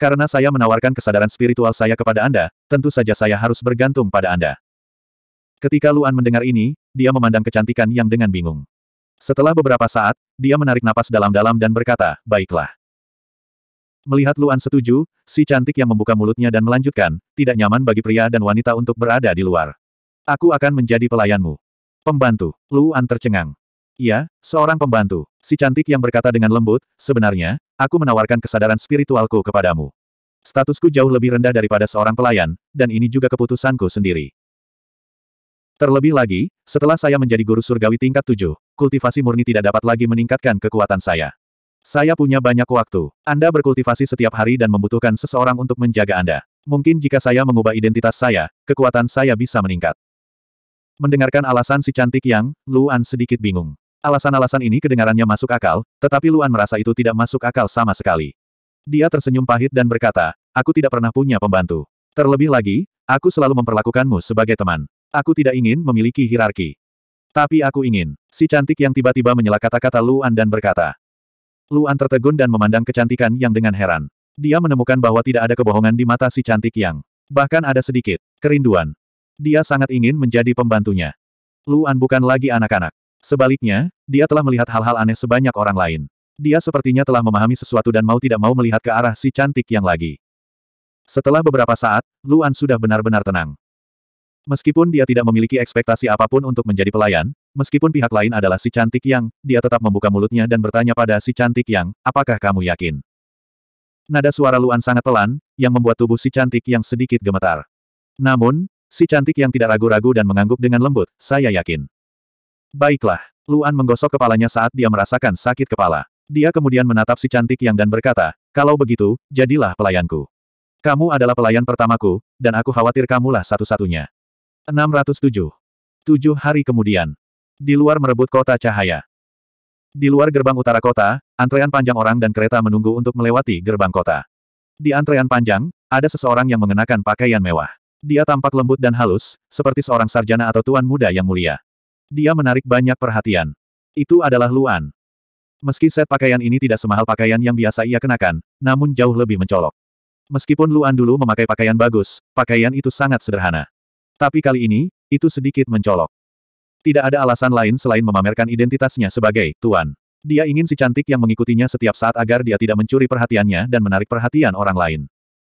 Karena saya menawarkan kesadaran spiritual saya kepada Anda, tentu saja saya harus bergantung pada Anda. Ketika Luan mendengar ini, dia memandang kecantikan yang dengan bingung. Setelah beberapa saat, dia menarik napas dalam-dalam dan berkata, baiklah. Melihat Luan setuju, si cantik yang membuka mulutnya dan melanjutkan, tidak nyaman bagi pria dan wanita untuk berada di luar. Aku akan menjadi pelayanmu. Pembantu, Luan tercengang. Iya, seorang pembantu, si cantik yang berkata dengan lembut, sebenarnya, aku menawarkan kesadaran spiritualku kepadamu. Statusku jauh lebih rendah daripada seorang pelayan, dan ini juga keputusanku sendiri. Terlebih lagi, setelah saya menjadi guru surgawi tingkat tujuh, kultivasi murni tidak dapat lagi meningkatkan kekuatan saya. Saya punya banyak waktu. Anda berkultivasi setiap hari dan membutuhkan seseorang untuk menjaga Anda. Mungkin jika saya mengubah identitas saya, kekuatan saya bisa meningkat. Mendengarkan alasan si cantik yang, Luan sedikit bingung. Alasan-alasan ini kedengarannya masuk akal, tetapi Luan merasa itu tidak masuk akal sama sekali. Dia tersenyum pahit dan berkata, aku tidak pernah punya pembantu. Terlebih lagi, aku selalu memperlakukanmu sebagai teman. Aku tidak ingin memiliki hierarki. Tapi aku ingin. Si cantik yang tiba-tiba menyela kata-kata Luan dan berkata, Luan tertegun dan memandang kecantikan Yang dengan heran. Dia menemukan bahwa tidak ada kebohongan di mata si cantik Yang. Bahkan ada sedikit kerinduan. Dia sangat ingin menjadi pembantunya. Luan bukan lagi anak-anak. Sebaliknya, dia telah melihat hal-hal aneh sebanyak orang lain. Dia sepertinya telah memahami sesuatu dan mau tidak mau melihat ke arah si cantik yang lagi. Setelah beberapa saat, Luan sudah benar-benar tenang. Meskipun dia tidak memiliki ekspektasi apapun untuk menjadi pelayan, meskipun pihak lain adalah si cantik yang, dia tetap membuka mulutnya dan bertanya pada si cantik yang, apakah kamu yakin? Nada suara Luan sangat pelan, yang membuat tubuh si cantik yang sedikit gemetar. Namun, si cantik yang tidak ragu-ragu dan mengangguk dengan lembut, saya yakin. Baiklah, Luan menggosok kepalanya saat dia merasakan sakit kepala. Dia kemudian menatap si cantik yang dan berkata, kalau begitu, jadilah pelayanku. Kamu adalah pelayan pertamaku, dan aku khawatir kamulah satu-satunya. 607. Tujuh hari kemudian. Di luar merebut kota cahaya. Di luar gerbang utara kota, antrean panjang orang dan kereta menunggu untuk melewati gerbang kota. Di antrean panjang, ada seseorang yang mengenakan pakaian mewah. Dia tampak lembut dan halus, seperti seorang sarjana atau tuan muda yang mulia. Dia menarik banyak perhatian. Itu adalah Luan. Meski set pakaian ini tidak semahal pakaian yang biasa ia kenakan, namun jauh lebih mencolok. Meskipun Luan dulu memakai pakaian bagus, pakaian itu sangat sederhana. Tapi kali ini, itu sedikit mencolok. Tidak ada alasan lain selain memamerkan identitasnya sebagai tuan. Dia ingin si cantik yang mengikutinya setiap saat agar dia tidak mencuri perhatiannya dan menarik perhatian orang lain.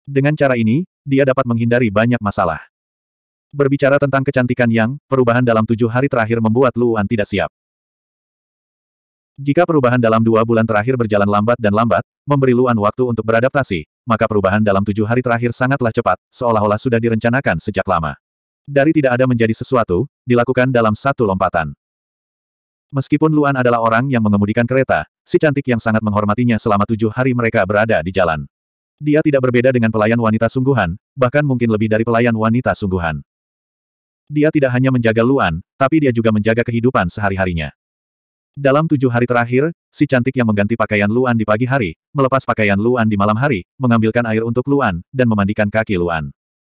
Dengan cara ini, dia dapat menghindari banyak masalah. Berbicara tentang kecantikan yang, perubahan dalam tujuh hari terakhir membuat Luan tidak siap. Jika perubahan dalam dua bulan terakhir berjalan lambat dan lambat, memberi Luan waktu untuk beradaptasi, maka perubahan dalam tujuh hari terakhir sangatlah cepat, seolah-olah sudah direncanakan sejak lama dari tidak ada menjadi sesuatu, dilakukan dalam satu lompatan. Meskipun Luan adalah orang yang mengemudikan kereta, si cantik yang sangat menghormatinya selama tujuh hari mereka berada di jalan. Dia tidak berbeda dengan pelayan wanita sungguhan, bahkan mungkin lebih dari pelayan wanita sungguhan. Dia tidak hanya menjaga Luan, tapi dia juga menjaga kehidupan sehari-harinya. Dalam tujuh hari terakhir, si cantik yang mengganti pakaian Luan di pagi hari, melepas pakaian Luan di malam hari, mengambilkan air untuk Luan, dan memandikan kaki Luan.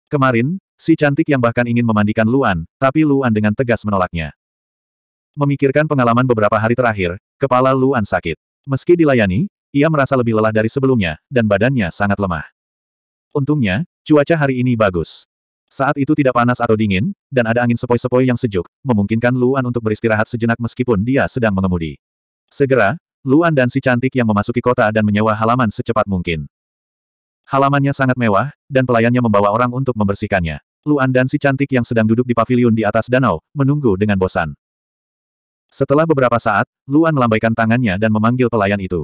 Kemarin, Si cantik yang bahkan ingin memandikan Luan, tapi Luan dengan tegas menolaknya. Memikirkan pengalaman beberapa hari terakhir, kepala Luan sakit. Meski dilayani, ia merasa lebih lelah dari sebelumnya, dan badannya sangat lemah. Untungnya, cuaca hari ini bagus. Saat itu tidak panas atau dingin, dan ada angin sepoi-sepoi yang sejuk, memungkinkan Luan untuk beristirahat sejenak meskipun dia sedang mengemudi. Segera, Luan dan si cantik yang memasuki kota dan menyewa halaman secepat mungkin. Halamannya sangat mewah, dan pelayannya membawa orang untuk membersihkannya. Luan dan si cantik yang sedang duduk di pavilion di atas danau, menunggu dengan bosan. Setelah beberapa saat, Luan melambaikan tangannya dan memanggil pelayan itu.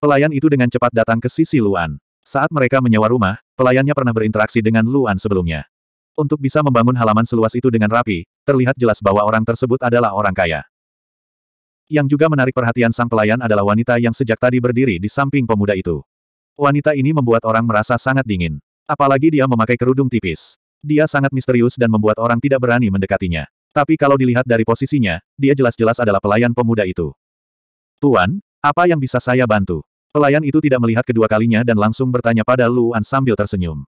Pelayan itu dengan cepat datang ke sisi Luan. Saat mereka menyewa rumah, pelayannya pernah berinteraksi dengan Luan sebelumnya. Untuk bisa membangun halaman seluas itu dengan rapi, terlihat jelas bahwa orang tersebut adalah orang kaya. Yang juga menarik perhatian sang pelayan adalah wanita yang sejak tadi berdiri di samping pemuda itu. Wanita ini membuat orang merasa sangat dingin. Apalagi dia memakai kerudung tipis. Dia sangat misterius dan membuat orang tidak berani mendekatinya. Tapi kalau dilihat dari posisinya, dia jelas-jelas adalah pelayan pemuda itu. Tuan, apa yang bisa saya bantu? Pelayan itu tidak melihat kedua kalinya dan langsung bertanya pada Luan sambil tersenyum.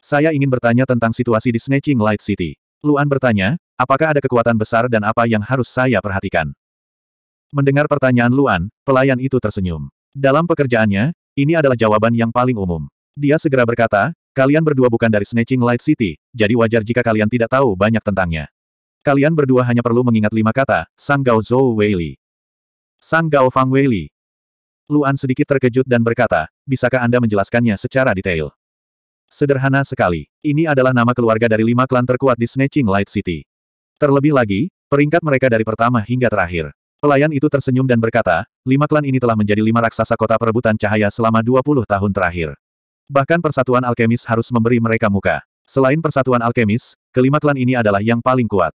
Saya ingin bertanya tentang situasi di Snatching Light City. Luan bertanya, apakah ada kekuatan besar dan apa yang harus saya perhatikan? Mendengar pertanyaan Luan, pelayan itu tersenyum. Dalam pekerjaannya, ini adalah jawaban yang paling umum. Dia segera berkata, Kalian berdua bukan dari Snatching Light City, jadi wajar jika kalian tidak tahu banyak tentangnya. Kalian berdua hanya perlu mengingat lima kata, Sang Gao Zhou Weili. Sang Gao Fang Weili. Luan sedikit terkejut dan berkata, bisakah Anda menjelaskannya secara detail? Sederhana sekali, ini adalah nama keluarga dari lima klan terkuat di Snatching Light City. Terlebih lagi, peringkat mereka dari pertama hingga terakhir. Pelayan itu tersenyum dan berkata, lima klan ini telah menjadi lima raksasa kota perebutan cahaya selama 20 tahun terakhir. Bahkan persatuan alkemis harus memberi mereka muka. Selain persatuan alkemis, kelima klan ini adalah yang paling kuat.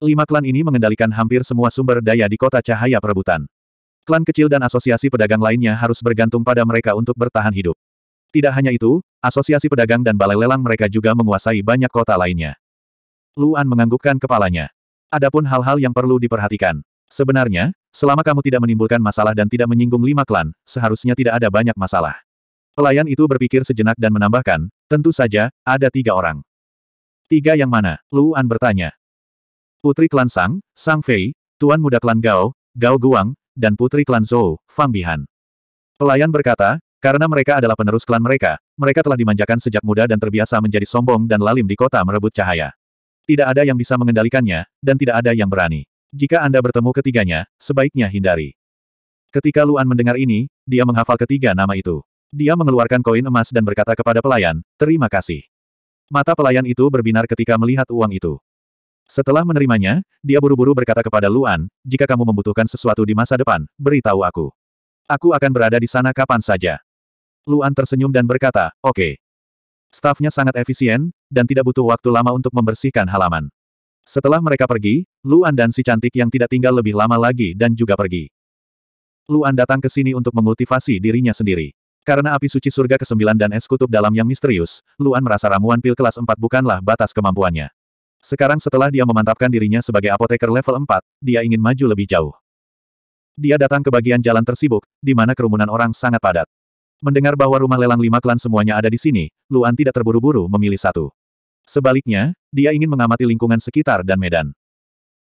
Lima klan ini mengendalikan hampir semua sumber daya di kota cahaya perebutan. Klan kecil dan asosiasi pedagang lainnya harus bergantung pada mereka untuk bertahan hidup. Tidak hanya itu, asosiasi pedagang dan balai lelang mereka juga menguasai banyak kota lainnya. Luan menganggukkan kepalanya. Adapun hal-hal yang perlu diperhatikan. Sebenarnya, selama kamu tidak menimbulkan masalah dan tidak menyinggung lima klan, seharusnya tidak ada banyak masalah. Pelayan itu berpikir sejenak dan menambahkan, tentu saja, ada tiga orang. Tiga yang mana? Luan bertanya. Putri klan Sang, Sang Fei, Tuan Muda klan Gao, Gao Guang, dan Putri klan Zhou, Fang Bihan. Pelayan berkata, karena mereka adalah penerus klan mereka, mereka telah dimanjakan sejak muda dan terbiasa menjadi sombong dan lalim di kota merebut cahaya. Tidak ada yang bisa mengendalikannya, dan tidak ada yang berani. Jika Anda bertemu ketiganya, sebaiknya hindari. Ketika Luan mendengar ini, dia menghafal ketiga nama itu. Dia mengeluarkan koin emas dan berkata kepada pelayan, terima kasih. Mata pelayan itu berbinar ketika melihat uang itu. Setelah menerimanya, dia buru-buru berkata kepada Luan, jika kamu membutuhkan sesuatu di masa depan, beritahu aku. Aku akan berada di sana kapan saja. Luan tersenyum dan berkata, oke. Okay. Stafnya sangat efisien, dan tidak butuh waktu lama untuk membersihkan halaman. Setelah mereka pergi, Luan dan si cantik yang tidak tinggal lebih lama lagi dan juga pergi. Luan datang ke sini untuk mengultivasi dirinya sendiri. Karena api suci surga ke-9 dan es kutub dalam yang misterius, Luan merasa ramuan pil kelas 4 bukanlah batas kemampuannya. Sekarang setelah dia memantapkan dirinya sebagai apoteker level 4, dia ingin maju lebih jauh. Dia datang ke bagian jalan tersibuk, di mana kerumunan orang sangat padat. Mendengar bahwa rumah lelang lima klan semuanya ada di sini, Luan tidak terburu-buru memilih satu. Sebaliknya, dia ingin mengamati lingkungan sekitar dan medan.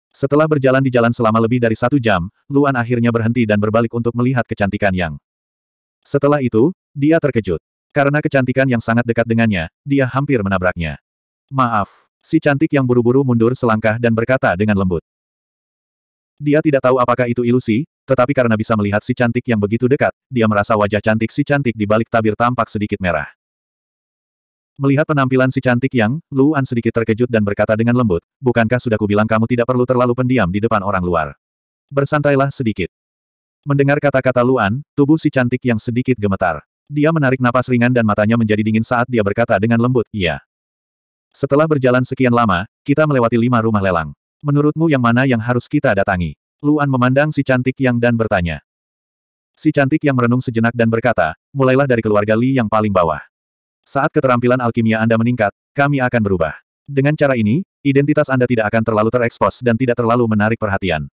Setelah berjalan di jalan selama lebih dari satu jam, Luan akhirnya berhenti dan berbalik untuk melihat kecantikan Yang. Setelah itu, dia terkejut. Karena kecantikan yang sangat dekat dengannya, dia hampir menabraknya. Maaf, si cantik yang buru-buru mundur selangkah dan berkata dengan lembut. Dia tidak tahu apakah itu ilusi, tetapi karena bisa melihat si cantik yang begitu dekat, dia merasa wajah cantik si cantik di balik tabir tampak sedikit merah. Melihat penampilan si cantik yang, Luan sedikit terkejut dan berkata dengan lembut, bukankah sudah kubilang kamu tidak perlu terlalu pendiam di depan orang luar. Bersantailah sedikit. Mendengar kata-kata Luan, tubuh si cantik yang sedikit gemetar. Dia menarik napas ringan dan matanya menjadi dingin saat dia berkata dengan lembut, iya. Setelah berjalan sekian lama, kita melewati lima rumah lelang. Menurutmu yang mana yang harus kita datangi? Luan memandang si cantik yang dan bertanya. Si cantik yang merenung sejenak dan berkata, mulailah dari keluarga Li yang paling bawah. Saat keterampilan alkimia Anda meningkat, kami akan berubah. Dengan cara ini, identitas Anda tidak akan terlalu terekspos dan tidak terlalu menarik perhatian.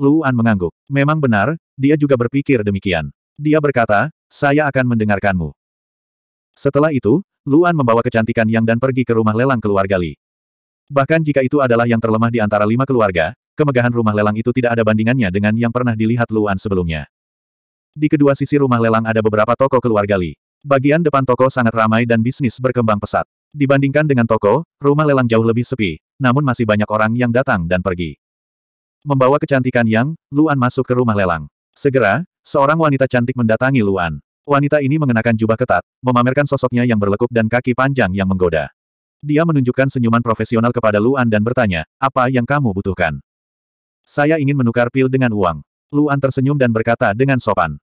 Luan mengangguk. Memang benar, dia juga berpikir demikian. Dia berkata, saya akan mendengarkanmu. Setelah itu, Luan membawa kecantikan Yang dan pergi ke rumah lelang keluarga Li. Bahkan jika itu adalah yang terlemah di antara lima keluarga, kemegahan rumah lelang itu tidak ada bandingannya dengan yang pernah dilihat Luan sebelumnya. Di kedua sisi rumah lelang ada beberapa toko keluarga Li. Bagian depan toko sangat ramai dan bisnis berkembang pesat. Dibandingkan dengan toko, rumah lelang jauh lebih sepi, namun masih banyak orang yang datang dan pergi. Membawa kecantikan Yang, Luan masuk ke rumah lelang. Segera, seorang wanita cantik mendatangi Luan. Wanita ini mengenakan jubah ketat, memamerkan sosoknya yang berlekuk dan kaki panjang yang menggoda. Dia menunjukkan senyuman profesional kepada Luan dan bertanya, apa yang kamu butuhkan? Saya ingin menukar pil dengan uang. Luan tersenyum dan berkata dengan sopan.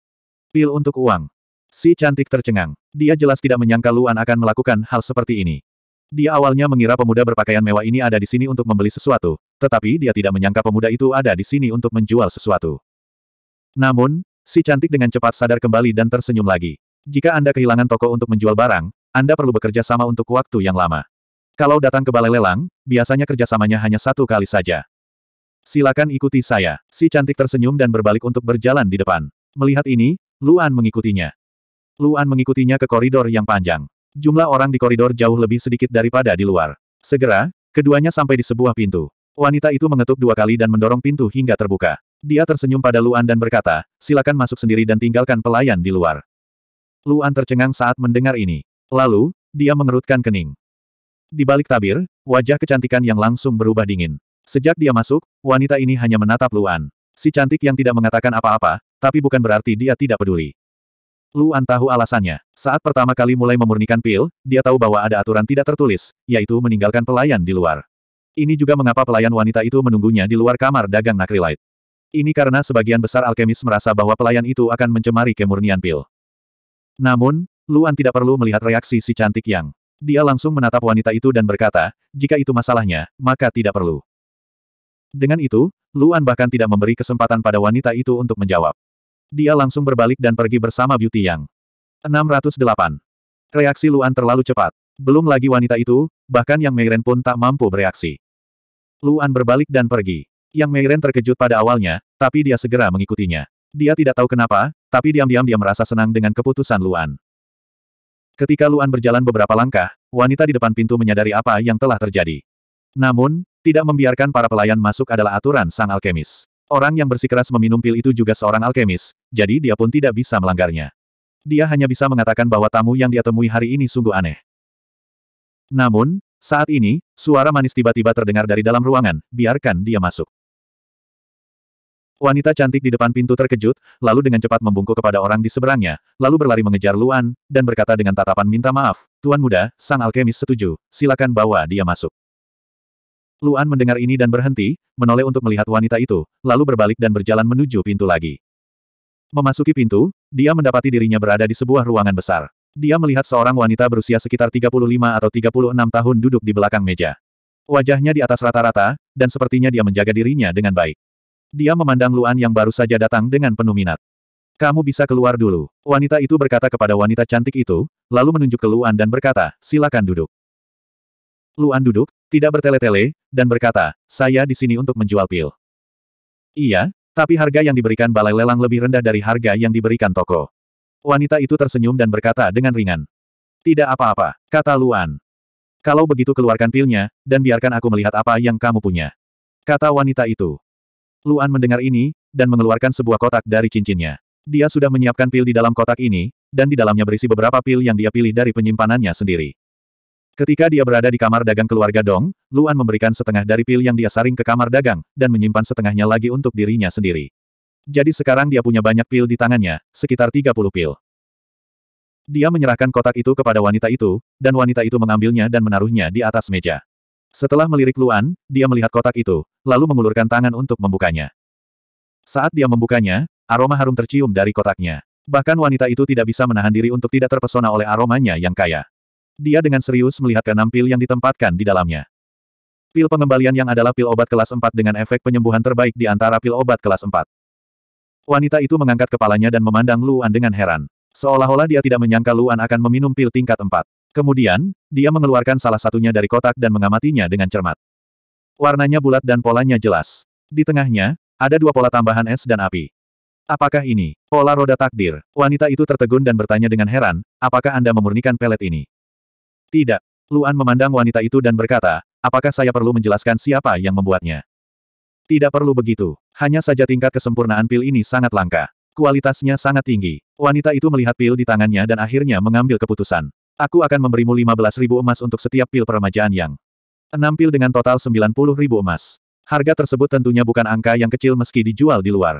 Pil untuk uang. Si cantik tercengang. Dia jelas tidak menyangka Luan akan melakukan hal seperti ini. Dia awalnya mengira pemuda berpakaian mewah ini ada di sini untuk membeli sesuatu, tetapi dia tidak menyangka pemuda itu ada di sini untuk menjual sesuatu. Namun, si cantik dengan cepat sadar kembali dan tersenyum lagi. Jika Anda kehilangan toko untuk menjual barang, Anda perlu bekerja sama untuk waktu yang lama. Kalau datang ke balai lelang, biasanya kerjasamanya hanya satu kali saja. Silakan ikuti saya. Si cantik tersenyum dan berbalik untuk berjalan di depan. Melihat ini, Luan mengikutinya. Luan mengikutinya ke koridor yang panjang. Jumlah orang di koridor jauh lebih sedikit daripada di luar. Segera, keduanya sampai di sebuah pintu. Wanita itu mengetuk dua kali dan mendorong pintu hingga terbuka. Dia tersenyum pada Luan dan berkata, silakan masuk sendiri dan tinggalkan pelayan di luar. Luan tercengang saat mendengar ini. Lalu, dia mengerutkan kening. Di balik tabir, wajah kecantikan yang langsung berubah dingin. Sejak dia masuk, wanita ini hanya menatap Luan. Si cantik yang tidak mengatakan apa-apa, tapi bukan berarti dia tidak peduli. Luan tahu alasannya. Saat pertama kali mulai memurnikan pil, dia tahu bahwa ada aturan tidak tertulis, yaitu meninggalkan pelayan di luar. Ini juga mengapa pelayan wanita itu menunggunya di luar kamar dagang Nakrilite. Ini karena sebagian besar alkemis merasa bahwa pelayan itu akan mencemari kemurnian pil. Namun, Luan tidak perlu melihat reaksi si cantik yang. Dia langsung menatap wanita itu dan berkata, jika itu masalahnya, maka tidak perlu. Dengan itu, Luan bahkan tidak memberi kesempatan pada wanita itu untuk menjawab. Dia langsung berbalik dan pergi bersama Beauty Yang. 608. Reaksi Luan terlalu cepat. Belum lagi wanita itu, bahkan Yang Meiren pun tak mampu bereaksi. Luan berbalik dan pergi. Yang Meiren terkejut pada awalnya, tapi dia segera mengikutinya. Dia tidak tahu kenapa, tapi diam-diam dia merasa senang dengan keputusan Luan. Ketika Luan berjalan beberapa langkah, wanita di depan pintu menyadari apa yang telah terjadi. Namun, tidak membiarkan para pelayan masuk adalah aturan sang alkemis. Orang yang bersikeras meminum pil itu juga seorang alkemis, jadi dia pun tidak bisa melanggarnya. Dia hanya bisa mengatakan bahwa tamu yang dia temui hari ini sungguh aneh. Namun, saat ini, suara manis tiba-tiba terdengar dari dalam ruangan, biarkan dia masuk. Wanita cantik di depan pintu terkejut, lalu dengan cepat membungkuk kepada orang di seberangnya, lalu berlari mengejar Luan, dan berkata dengan tatapan minta maaf, Tuan Muda, Sang Alkemis setuju, silakan bawa dia masuk. Luan mendengar ini dan berhenti, menoleh untuk melihat wanita itu, lalu berbalik dan berjalan menuju pintu lagi. Memasuki pintu, dia mendapati dirinya berada di sebuah ruangan besar. Dia melihat seorang wanita berusia sekitar 35 atau 36 tahun duduk di belakang meja. Wajahnya di atas rata-rata, dan sepertinya dia menjaga dirinya dengan baik. Dia memandang Luan yang baru saja datang dengan penuh minat. Kamu bisa keluar dulu. Wanita itu berkata kepada wanita cantik itu, lalu menunjuk ke Luan dan berkata, silakan duduk. Luan duduk, tidak bertele-tele, dan berkata, saya di sini untuk menjual pil. Iya, tapi harga yang diberikan balai lelang lebih rendah dari harga yang diberikan toko. Wanita itu tersenyum dan berkata dengan ringan. Tidak apa-apa, kata Luan. Kalau begitu keluarkan pilnya, dan biarkan aku melihat apa yang kamu punya. Kata wanita itu. Luan mendengar ini, dan mengeluarkan sebuah kotak dari cincinnya. Dia sudah menyiapkan pil di dalam kotak ini, dan di dalamnya berisi beberapa pil yang dia pilih dari penyimpanannya sendiri. Ketika dia berada di kamar dagang keluarga Dong, Luan memberikan setengah dari pil yang dia saring ke kamar dagang, dan menyimpan setengahnya lagi untuk dirinya sendiri. Jadi sekarang dia punya banyak pil di tangannya, sekitar 30 pil. Dia menyerahkan kotak itu kepada wanita itu, dan wanita itu mengambilnya dan menaruhnya di atas meja. Setelah melirik Luan, dia melihat kotak itu, lalu mengulurkan tangan untuk membukanya. Saat dia membukanya, aroma harum tercium dari kotaknya. Bahkan wanita itu tidak bisa menahan diri untuk tidak terpesona oleh aromanya yang kaya. Dia dengan serius melihat keenam pil yang ditempatkan di dalamnya. Pil pengembalian yang adalah pil obat kelas 4 dengan efek penyembuhan terbaik di antara pil obat kelas 4. Wanita itu mengangkat kepalanya dan memandang Luan dengan heran. Seolah-olah dia tidak menyangka Luan akan meminum pil tingkat empat. Kemudian, dia mengeluarkan salah satunya dari kotak dan mengamatinya dengan cermat. Warnanya bulat dan polanya jelas. Di tengahnya, ada dua pola tambahan es dan api. Apakah ini pola roda takdir? Wanita itu tertegun dan bertanya dengan heran, apakah Anda memurnikan pelet ini? Tidak. Luan memandang wanita itu dan berkata, apakah saya perlu menjelaskan siapa yang membuatnya? Tidak perlu begitu. Hanya saja tingkat kesempurnaan pil ini sangat langka. Kualitasnya sangat tinggi. Wanita itu melihat pil di tangannya dan akhirnya mengambil keputusan. Aku akan memberimu ribu emas untuk setiap pil peremajaan yang enam pil dengan total ribu emas. Harga tersebut tentunya bukan angka yang kecil meski dijual di luar.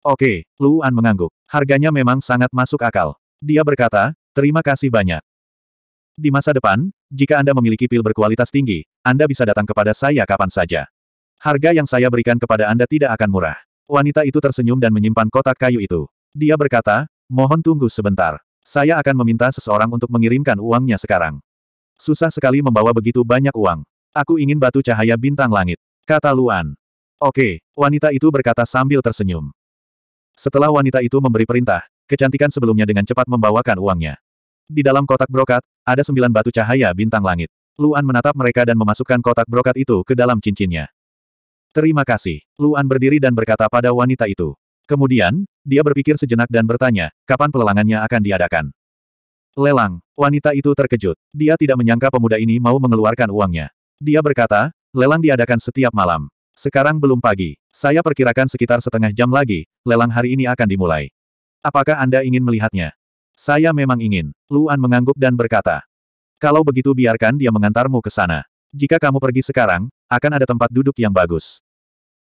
Oke, Luan mengangguk. Harganya memang sangat masuk akal. Dia berkata, terima kasih banyak. Di masa depan, jika Anda memiliki pil berkualitas tinggi, Anda bisa datang kepada saya kapan saja. Harga yang saya berikan kepada Anda tidak akan murah. Wanita itu tersenyum dan menyimpan kotak kayu itu. Dia berkata, mohon tunggu sebentar. Saya akan meminta seseorang untuk mengirimkan uangnya sekarang. Susah sekali membawa begitu banyak uang. Aku ingin batu cahaya bintang langit. Kata Luan. Oke, wanita itu berkata sambil tersenyum. Setelah wanita itu memberi perintah, kecantikan sebelumnya dengan cepat membawakan uangnya. Di dalam kotak brokat, ada sembilan batu cahaya bintang langit. Luan menatap mereka dan memasukkan kotak brokat itu ke dalam cincinnya. Terima kasih. Luan berdiri dan berkata pada wanita itu. Kemudian, dia berpikir sejenak dan bertanya, kapan pelelangannya akan diadakan? Lelang. Wanita itu terkejut. Dia tidak menyangka pemuda ini mau mengeluarkan uangnya. Dia berkata, lelang diadakan setiap malam. Sekarang belum pagi. Saya perkirakan sekitar setengah jam lagi, lelang hari ini akan dimulai. Apakah Anda ingin melihatnya? Saya memang ingin. Luan mengangguk dan berkata. Kalau begitu biarkan dia mengantarmu ke sana. Jika kamu pergi sekarang, akan ada tempat duduk yang bagus.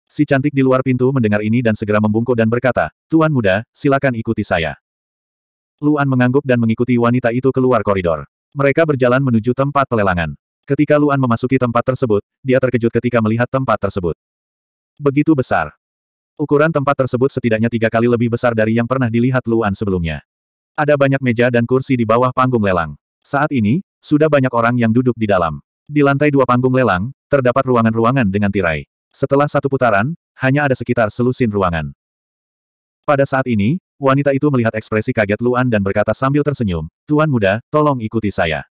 Si cantik di luar pintu mendengar ini dan segera membungkuk dan berkata, Tuan muda, silakan ikuti saya. Luan mengangguk dan mengikuti wanita itu keluar koridor. Mereka berjalan menuju tempat pelelangan. Ketika Luan memasuki tempat tersebut, dia terkejut ketika melihat tempat tersebut. Begitu besar. Ukuran tempat tersebut setidaknya tiga kali lebih besar dari yang pernah dilihat Luan sebelumnya. Ada banyak meja dan kursi di bawah panggung lelang. Saat ini, sudah banyak orang yang duduk di dalam. Di lantai dua panggung lelang, terdapat ruangan-ruangan dengan tirai. Setelah satu putaran, hanya ada sekitar selusin ruangan. Pada saat ini, wanita itu melihat ekspresi kaget Luan dan berkata sambil tersenyum, Tuan muda, tolong ikuti saya.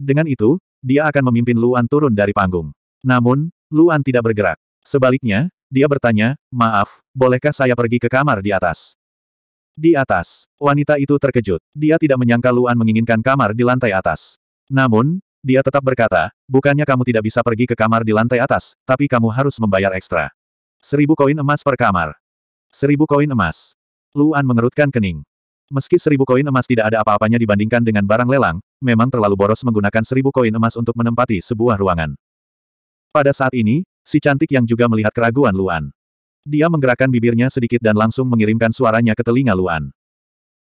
Dengan itu, dia akan memimpin Luan turun dari panggung. Namun, Luan tidak bergerak. Sebaliknya, dia bertanya, maaf, bolehkah saya pergi ke kamar di atas? Di atas, wanita itu terkejut. Dia tidak menyangka Luan menginginkan kamar di lantai atas. Namun, dia tetap berkata, bukannya kamu tidak bisa pergi ke kamar di lantai atas, tapi kamu harus membayar ekstra. Seribu koin emas per kamar. Seribu koin emas. Luan mengerutkan kening. Meski seribu koin emas tidak ada apa-apanya dibandingkan dengan barang lelang, memang terlalu boros menggunakan seribu koin emas untuk menempati sebuah ruangan. Pada saat ini, si cantik yang juga melihat keraguan Luan. Dia menggerakkan bibirnya sedikit dan langsung mengirimkan suaranya ke telinga Luan.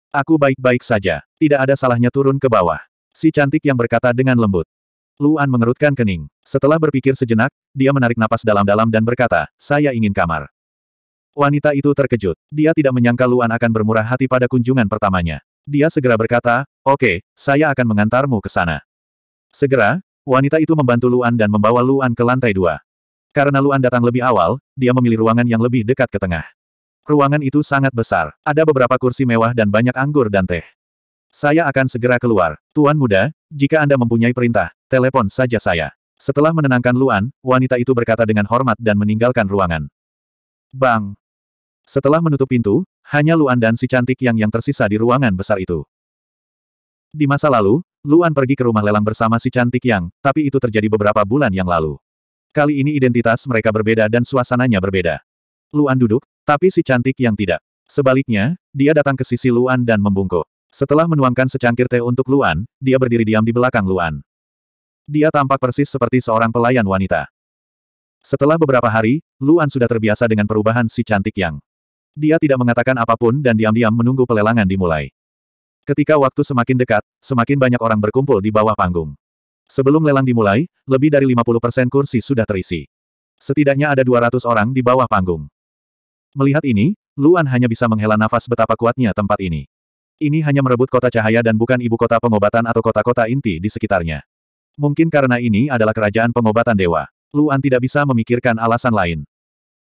Aku baik-baik saja, tidak ada salahnya turun ke bawah. Si cantik yang berkata dengan lembut. Luan mengerutkan kening. Setelah berpikir sejenak, dia menarik napas dalam-dalam dan berkata, saya ingin kamar. Wanita itu terkejut. Dia tidak menyangka Luan akan bermurah hati pada kunjungan pertamanya. Dia segera berkata, oke, okay, saya akan mengantarmu ke sana. Segera, wanita itu membantu Luan dan membawa Luan ke lantai dua. Karena Luan datang lebih awal, dia memilih ruangan yang lebih dekat ke tengah. Ruangan itu sangat besar. Ada beberapa kursi mewah dan banyak anggur dan teh. Saya akan segera keluar. Tuan muda, jika Anda mempunyai perintah, telepon saja saya. Setelah menenangkan Luan, wanita itu berkata dengan hormat dan meninggalkan ruangan. Bang! Setelah menutup pintu, hanya Luan dan si cantik yang yang tersisa di ruangan besar itu. Di masa lalu, Luan pergi ke rumah lelang bersama si cantik yang, tapi itu terjadi beberapa bulan yang lalu. Kali ini identitas mereka berbeda dan suasananya berbeda. Luan duduk, tapi si cantik yang tidak. Sebaliknya, dia datang ke sisi Luan dan membungkuk. Setelah menuangkan secangkir teh untuk Luan, dia berdiri diam di belakang Luan. Dia tampak persis seperti seorang pelayan wanita. Setelah beberapa hari, Luan sudah terbiasa dengan perubahan si cantik yang. Dia tidak mengatakan apapun dan diam-diam menunggu pelelangan dimulai. Ketika waktu semakin dekat, semakin banyak orang berkumpul di bawah panggung. Sebelum lelang dimulai, lebih dari 50% kursi sudah terisi. Setidaknya ada 200 orang di bawah panggung. Melihat ini, Luan hanya bisa menghela nafas betapa kuatnya tempat ini. Ini hanya merebut kota cahaya dan bukan ibu kota pengobatan atau kota-kota inti di sekitarnya. Mungkin karena ini adalah kerajaan pengobatan dewa. Luan tidak bisa memikirkan alasan lain.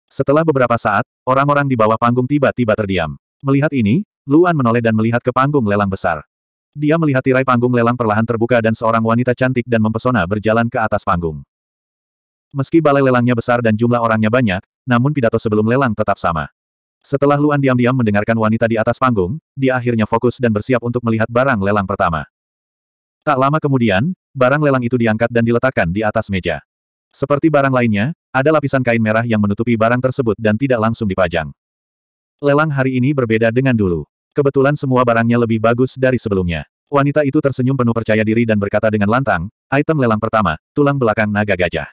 Setelah beberapa saat, orang-orang di bawah panggung tiba-tiba terdiam. Melihat ini, Luan menoleh dan melihat ke panggung lelang besar. Dia melihat tirai panggung lelang perlahan terbuka dan seorang wanita cantik dan mempesona berjalan ke atas panggung. Meski balai lelangnya besar dan jumlah orangnya banyak, namun pidato sebelum lelang tetap sama. Setelah Luan diam-diam mendengarkan wanita di atas panggung, dia akhirnya fokus dan bersiap untuk melihat barang lelang pertama. Tak lama kemudian, barang lelang itu diangkat dan diletakkan di atas meja. Seperti barang lainnya, ada lapisan kain merah yang menutupi barang tersebut dan tidak langsung dipajang. Lelang hari ini berbeda dengan dulu. Kebetulan semua barangnya lebih bagus dari sebelumnya. Wanita itu tersenyum penuh percaya diri dan berkata dengan lantang, item lelang pertama, tulang belakang naga gajah.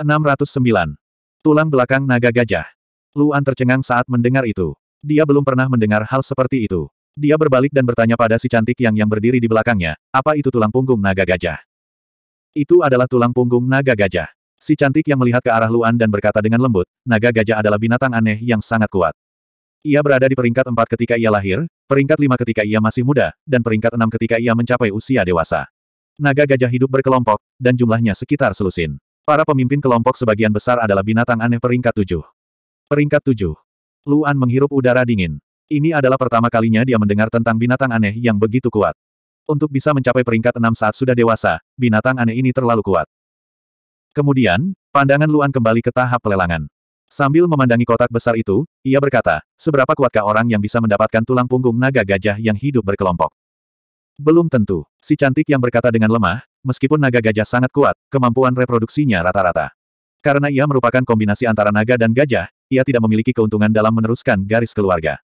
609. Tulang belakang naga gajah. Luan tercengang saat mendengar itu. Dia belum pernah mendengar hal seperti itu. Dia berbalik dan bertanya pada si cantik yang yang berdiri di belakangnya, apa itu tulang punggung naga gajah? Itu adalah tulang punggung naga gajah. Si cantik yang melihat ke arah Luan dan berkata dengan lembut, naga gajah adalah binatang aneh yang sangat kuat. Ia berada di peringkat empat ketika ia lahir, peringkat lima ketika ia masih muda, dan peringkat enam ketika ia mencapai usia dewasa. Naga gajah hidup berkelompok, dan jumlahnya sekitar selusin. Para pemimpin kelompok sebagian besar adalah binatang aneh peringkat tujuh. Peringkat 7. Luan menghirup udara dingin. Ini adalah pertama kalinya dia mendengar tentang binatang aneh yang begitu kuat. Untuk bisa mencapai peringkat enam saat sudah dewasa, binatang aneh ini terlalu kuat. Kemudian, pandangan Luan kembali ke tahap pelelangan. Sambil memandangi kotak besar itu, ia berkata, seberapa kuatkah orang yang bisa mendapatkan tulang punggung naga gajah yang hidup berkelompok? Belum tentu. Si cantik yang berkata dengan lemah, meskipun naga gajah sangat kuat, kemampuan reproduksinya rata-rata. Karena ia merupakan kombinasi antara naga dan gajah, ia tidak memiliki keuntungan dalam meneruskan garis keluarga.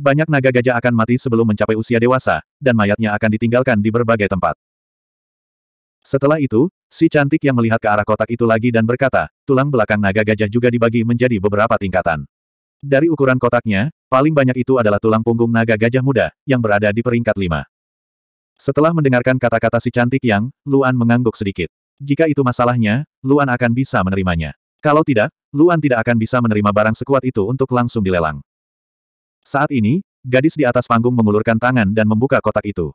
Banyak naga gajah akan mati sebelum mencapai usia dewasa, dan mayatnya akan ditinggalkan di berbagai tempat. Setelah itu, si cantik yang melihat ke arah kotak itu lagi dan berkata, tulang belakang naga gajah juga dibagi menjadi beberapa tingkatan. Dari ukuran kotaknya, paling banyak itu adalah tulang punggung naga gajah muda, yang berada di peringkat lima. Setelah mendengarkan kata-kata si cantik yang, Luan mengangguk sedikit. Jika itu masalahnya, Luan akan bisa menerimanya. Kalau tidak, Luan tidak akan bisa menerima barang sekuat itu untuk langsung dilelang. Saat ini, gadis di atas panggung mengulurkan tangan dan membuka kotak itu.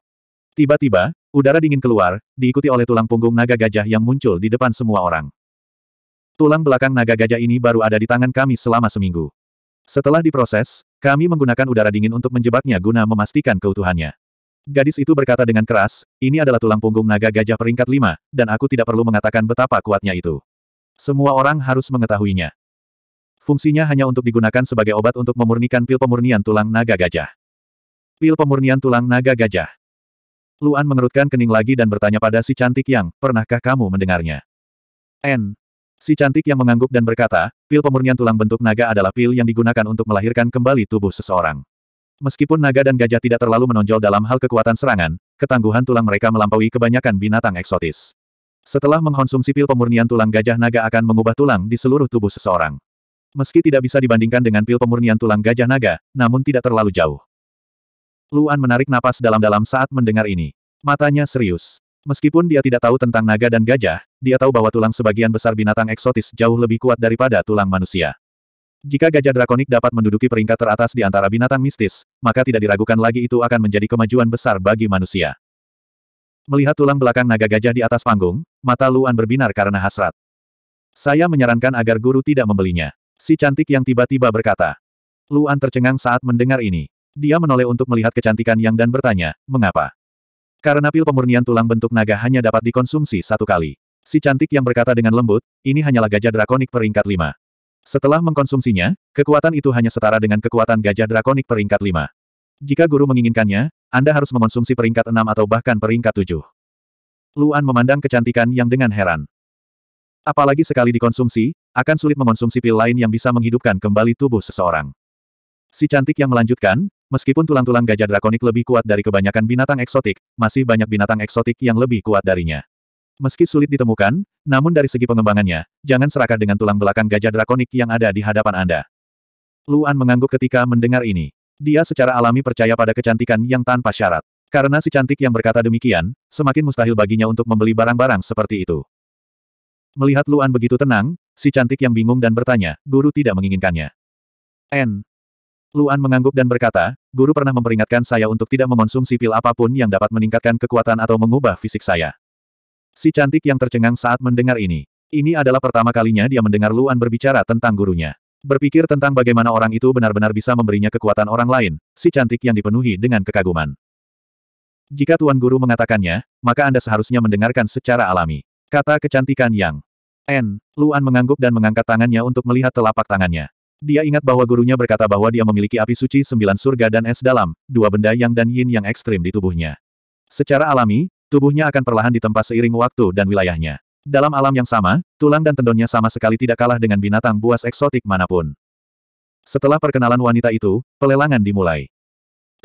Tiba-tiba, udara dingin keluar, diikuti oleh tulang punggung naga gajah yang muncul di depan semua orang. Tulang belakang naga gajah ini baru ada di tangan kami selama seminggu. Setelah diproses, kami menggunakan udara dingin untuk menjebaknya guna memastikan keutuhannya. Gadis itu berkata dengan keras, ini adalah tulang punggung naga gajah peringkat 5, dan aku tidak perlu mengatakan betapa kuatnya itu. Semua orang harus mengetahuinya. Fungsinya hanya untuk digunakan sebagai obat untuk memurnikan pil pemurnian tulang naga gajah. Pil pemurnian tulang naga gajah. Luan mengerutkan kening lagi dan bertanya pada si cantik yang, pernahkah kamu mendengarnya? N. Si cantik yang mengangguk dan berkata, pil pemurnian tulang bentuk naga adalah pil yang digunakan untuk melahirkan kembali tubuh seseorang. Meskipun naga dan gajah tidak terlalu menonjol dalam hal kekuatan serangan, ketangguhan tulang mereka melampaui kebanyakan binatang eksotis. Setelah mengkonsumsi pil pemurnian tulang gajah naga akan mengubah tulang di seluruh tubuh seseorang. Meski tidak bisa dibandingkan dengan pil pemurnian tulang gajah naga, namun tidak terlalu jauh. Luan menarik napas dalam-dalam saat mendengar ini. Matanya serius. Meskipun dia tidak tahu tentang naga dan gajah, dia tahu bahwa tulang sebagian besar binatang eksotis jauh lebih kuat daripada tulang manusia. Jika gajah drakonik dapat menduduki peringkat teratas di antara binatang mistis, maka tidak diragukan lagi itu akan menjadi kemajuan besar bagi manusia. Melihat tulang belakang naga gajah di atas panggung, mata Luan berbinar karena hasrat. Saya menyarankan agar guru tidak membelinya. Si cantik yang tiba-tiba berkata. Luan tercengang saat mendengar ini. Dia menoleh untuk melihat kecantikan yang dan bertanya, mengapa? Karena pil pemurnian tulang bentuk naga hanya dapat dikonsumsi satu kali. Si cantik yang berkata dengan lembut, ini hanyalah gajah drakonik peringkat lima. Setelah mengkonsumsinya, kekuatan itu hanya setara dengan kekuatan gajah drakonik peringkat lima. Jika guru menginginkannya, Anda harus mengonsumsi peringkat enam atau bahkan peringkat tujuh. Luan memandang kecantikan yang dengan heran. Apalagi sekali dikonsumsi, akan sulit mengonsumsi pil lain yang bisa menghidupkan kembali tubuh seseorang. Si cantik yang melanjutkan, meskipun tulang-tulang gajah drakonik lebih kuat dari kebanyakan binatang eksotik, masih banyak binatang eksotik yang lebih kuat darinya. Meski sulit ditemukan, namun dari segi pengembangannya, jangan serakah dengan tulang belakang gajah drakonik yang ada di hadapan Anda. Luan mengangguk ketika mendengar ini. Dia secara alami percaya pada kecantikan yang tanpa syarat. Karena si cantik yang berkata demikian, semakin mustahil baginya untuk membeli barang-barang seperti itu. Melihat Luan begitu tenang, si cantik yang bingung dan bertanya, guru tidak menginginkannya. N. Luan mengangguk dan berkata, guru pernah memperingatkan saya untuk tidak mengonsumsi pil apapun yang dapat meningkatkan kekuatan atau mengubah fisik saya. Si cantik yang tercengang saat mendengar ini. Ini adalah pertama kalinya dia mendengar Luan berbicara tentang gurunya. Berpikir tentang bagaimana orang itu benar-benar bisa memberinya kekuatan orang lain, si cantik yang dipenuhi dengan kekaguman. Jika Tuan Guru mengatakannya, maka Anda seharusnya mendengarkan secara alami. Kata kecantikan Yang. N. Luan mengangguk dan mengangkat tangannya untuk melihat telapak tangannya. Dia ingat bahwa gurunya berkata bahwa dia memiliki api suci sembilan surga dan es dalam, dua benda yang dan yin yang ekstrim di tubuhnya. Secara alami, tubuhnya akan perlahan ditempa seiring waktu dan wilayahnya. Dalam alam yang sama, tulang dan tendonnya sama sekali tidak kalah dengan binatang buas eksotik manapun. Setelah perkenalan wanita itu, pelelangan dimulai.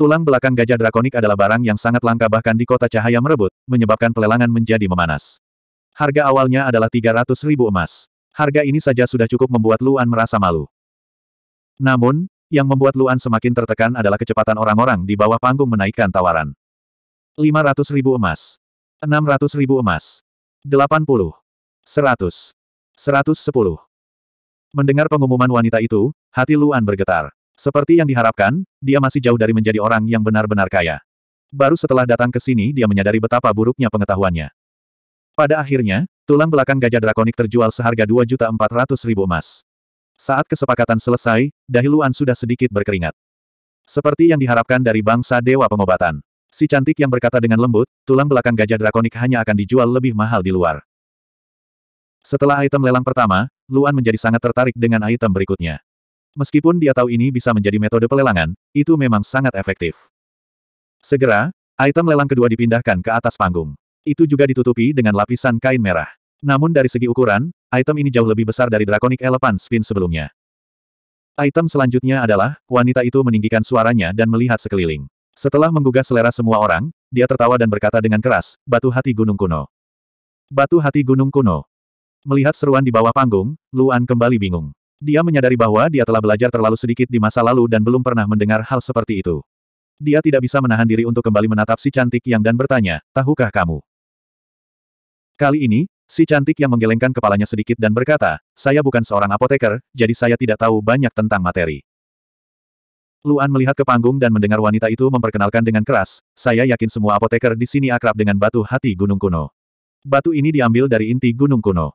Tulang belakang gajah drakonik adalah barang yang sangat langka bahkan di kota cahaya merebut, menyebabkan pelelangan menjadi memanas. Harga awalnya adalah 300 ribu emas. Harga ini saja sudah cukup membuat Luan merasa malu. Namun, yang membuat Luan semakin tertekan adalah kecepatan orang-orang di bawah panggung menaikkan tawaran. 500 ribu emas. 600 ribu emas. 80. 100. 110. Mendengar pengumuman wanita itu, hati Luan bergetar. Seperti yang diharapkan, dia masih jauh dari menjadi orang yang benar-benar kaya. Baru setelah datang ke sini dia menyadari betapa buruknya pengetahuannya. Pada akhirnya, tulang belakang gajah drakonik terjual seharga 2.400.000 emas. Saat kesepakatan selesai, dahiluan sudah sedikit berkeringat. Seperti yang diharapkan dari bangsa Dewa Pengobatan. Si cantik yang berkata dengan lembut, tulang belakang gajah drakonik hanya akan dijual lebih mahal di luar. Setelah item lelang pertama, Luan menjadi sangat tertarik dengan item berikutnya. Meskipun dia tahu ini bisa menjadi metode pelelangan, itu memang sangat efektif. Segera, item lelang kedua dipindahkan ke atas panggung. Itu juga ditutupi dengan lapisan kain merah. Namun dari segi ukuran, item ini jauh lebih besar dari Draconic Elephant Spin sebelumnya. Item selanjutnya adalah, wanita itu meninggikan suaranya dan melihat sekeliling. Setelah menggugah selera semua orang, dia tertawa dan berkata dengan keras, batu hati gunung kuno. Batu hati gunung kuno. Melihat seruan di bawah panggung, Luan kembali bingung. Dia menyadari bahwa dia telah belajar terlalu sedikit di masa lalu dan belum pernah mendengar hal seperti itu. Dia tidak bisa menahan diri untuk kembali menatap si cantik yang dan bertanya, tahukah kamu? Kali ini, si cantik yang menggelengkan kepalanya sedikit dan berkata, saya bukan seorang apoteker, jadi saya tidak tahu banyak tentang materi. Luan melihat ke panggung dan mendengar wanita itu memperkenalkan dengan keras, saya yakin semua apoteker di sini akrab dengan batu hati gunung kuno. Batu ini diambil dari inti gunung kuno.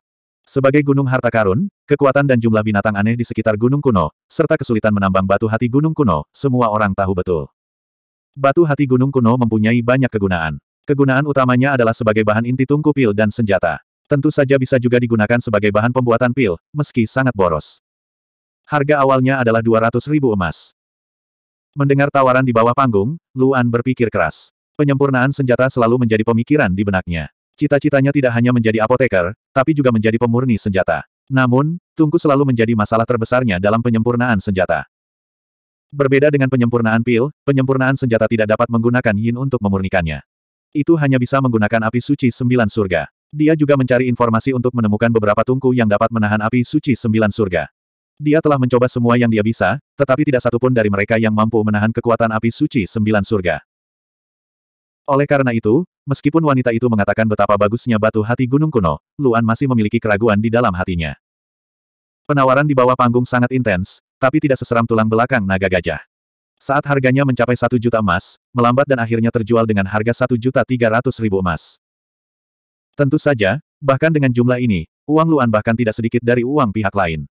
Sebagai gunung harta karun, kekuatan dan jumlah binatang aneh di sekitar gunung kuno, serta kesulitan menambang batu hati gunung kuno, semua orang tahu betul. Batu hati gunung kuno mempunyai banyak kegunaan. Kegunaan utamanya adalah sebagai bahan inti tungku pil dan senjata. Tentu saja bisa juga digunakan sebagai bahan pembuatan pil, meski sangat boros. Harga awalnya adalah 200 ribu emas. Mendengar tawaran di bawah panggung, Luan berpikir keras. Penyempurnaan senjata selalu menjadi pemikiran di benaknya. Cita-citanya tidak hanya menjadi apoteker, tapi juga menjadi pemurni senjata. Namun, tungku selalu menjadi masalah terbesarnya dalam penyempurnaan senjata. Berbeda dengan penyempurnaan pil, penyempurnaan senjata tidak dapat menggunakan yin untuk memurnikannya. Itu hanya bisa menggunakan api suci sembilan surga. Dia juga mencari informasi untuk menemukan beberapa tungku yang dapat menahan api suci sembilan surga. Dia telah mencoba semua yang dia bisa, tetapi tidak satupun dari mereka yang mampu menahan kekuatan api suci sembilan surga. Oleh karena itu, Meskipun wanita itu mengatakan betapa bagusnya batu hati gunung kuno, Luan masih memiliki keraguan di dalam hatinya. Penawaran di bawah panggung sangat intens, tapi tidak seseram tulang belakang naga gajah. Saat harganya mencapai satu juta emas, melambat dan akhirnya terjual dengan harga satu juta tiga ratus ribu emas. Tentu saja, bahkan dengan jumlah ini, uang Luan bahkan tidak sedikit dari uang pihak lain.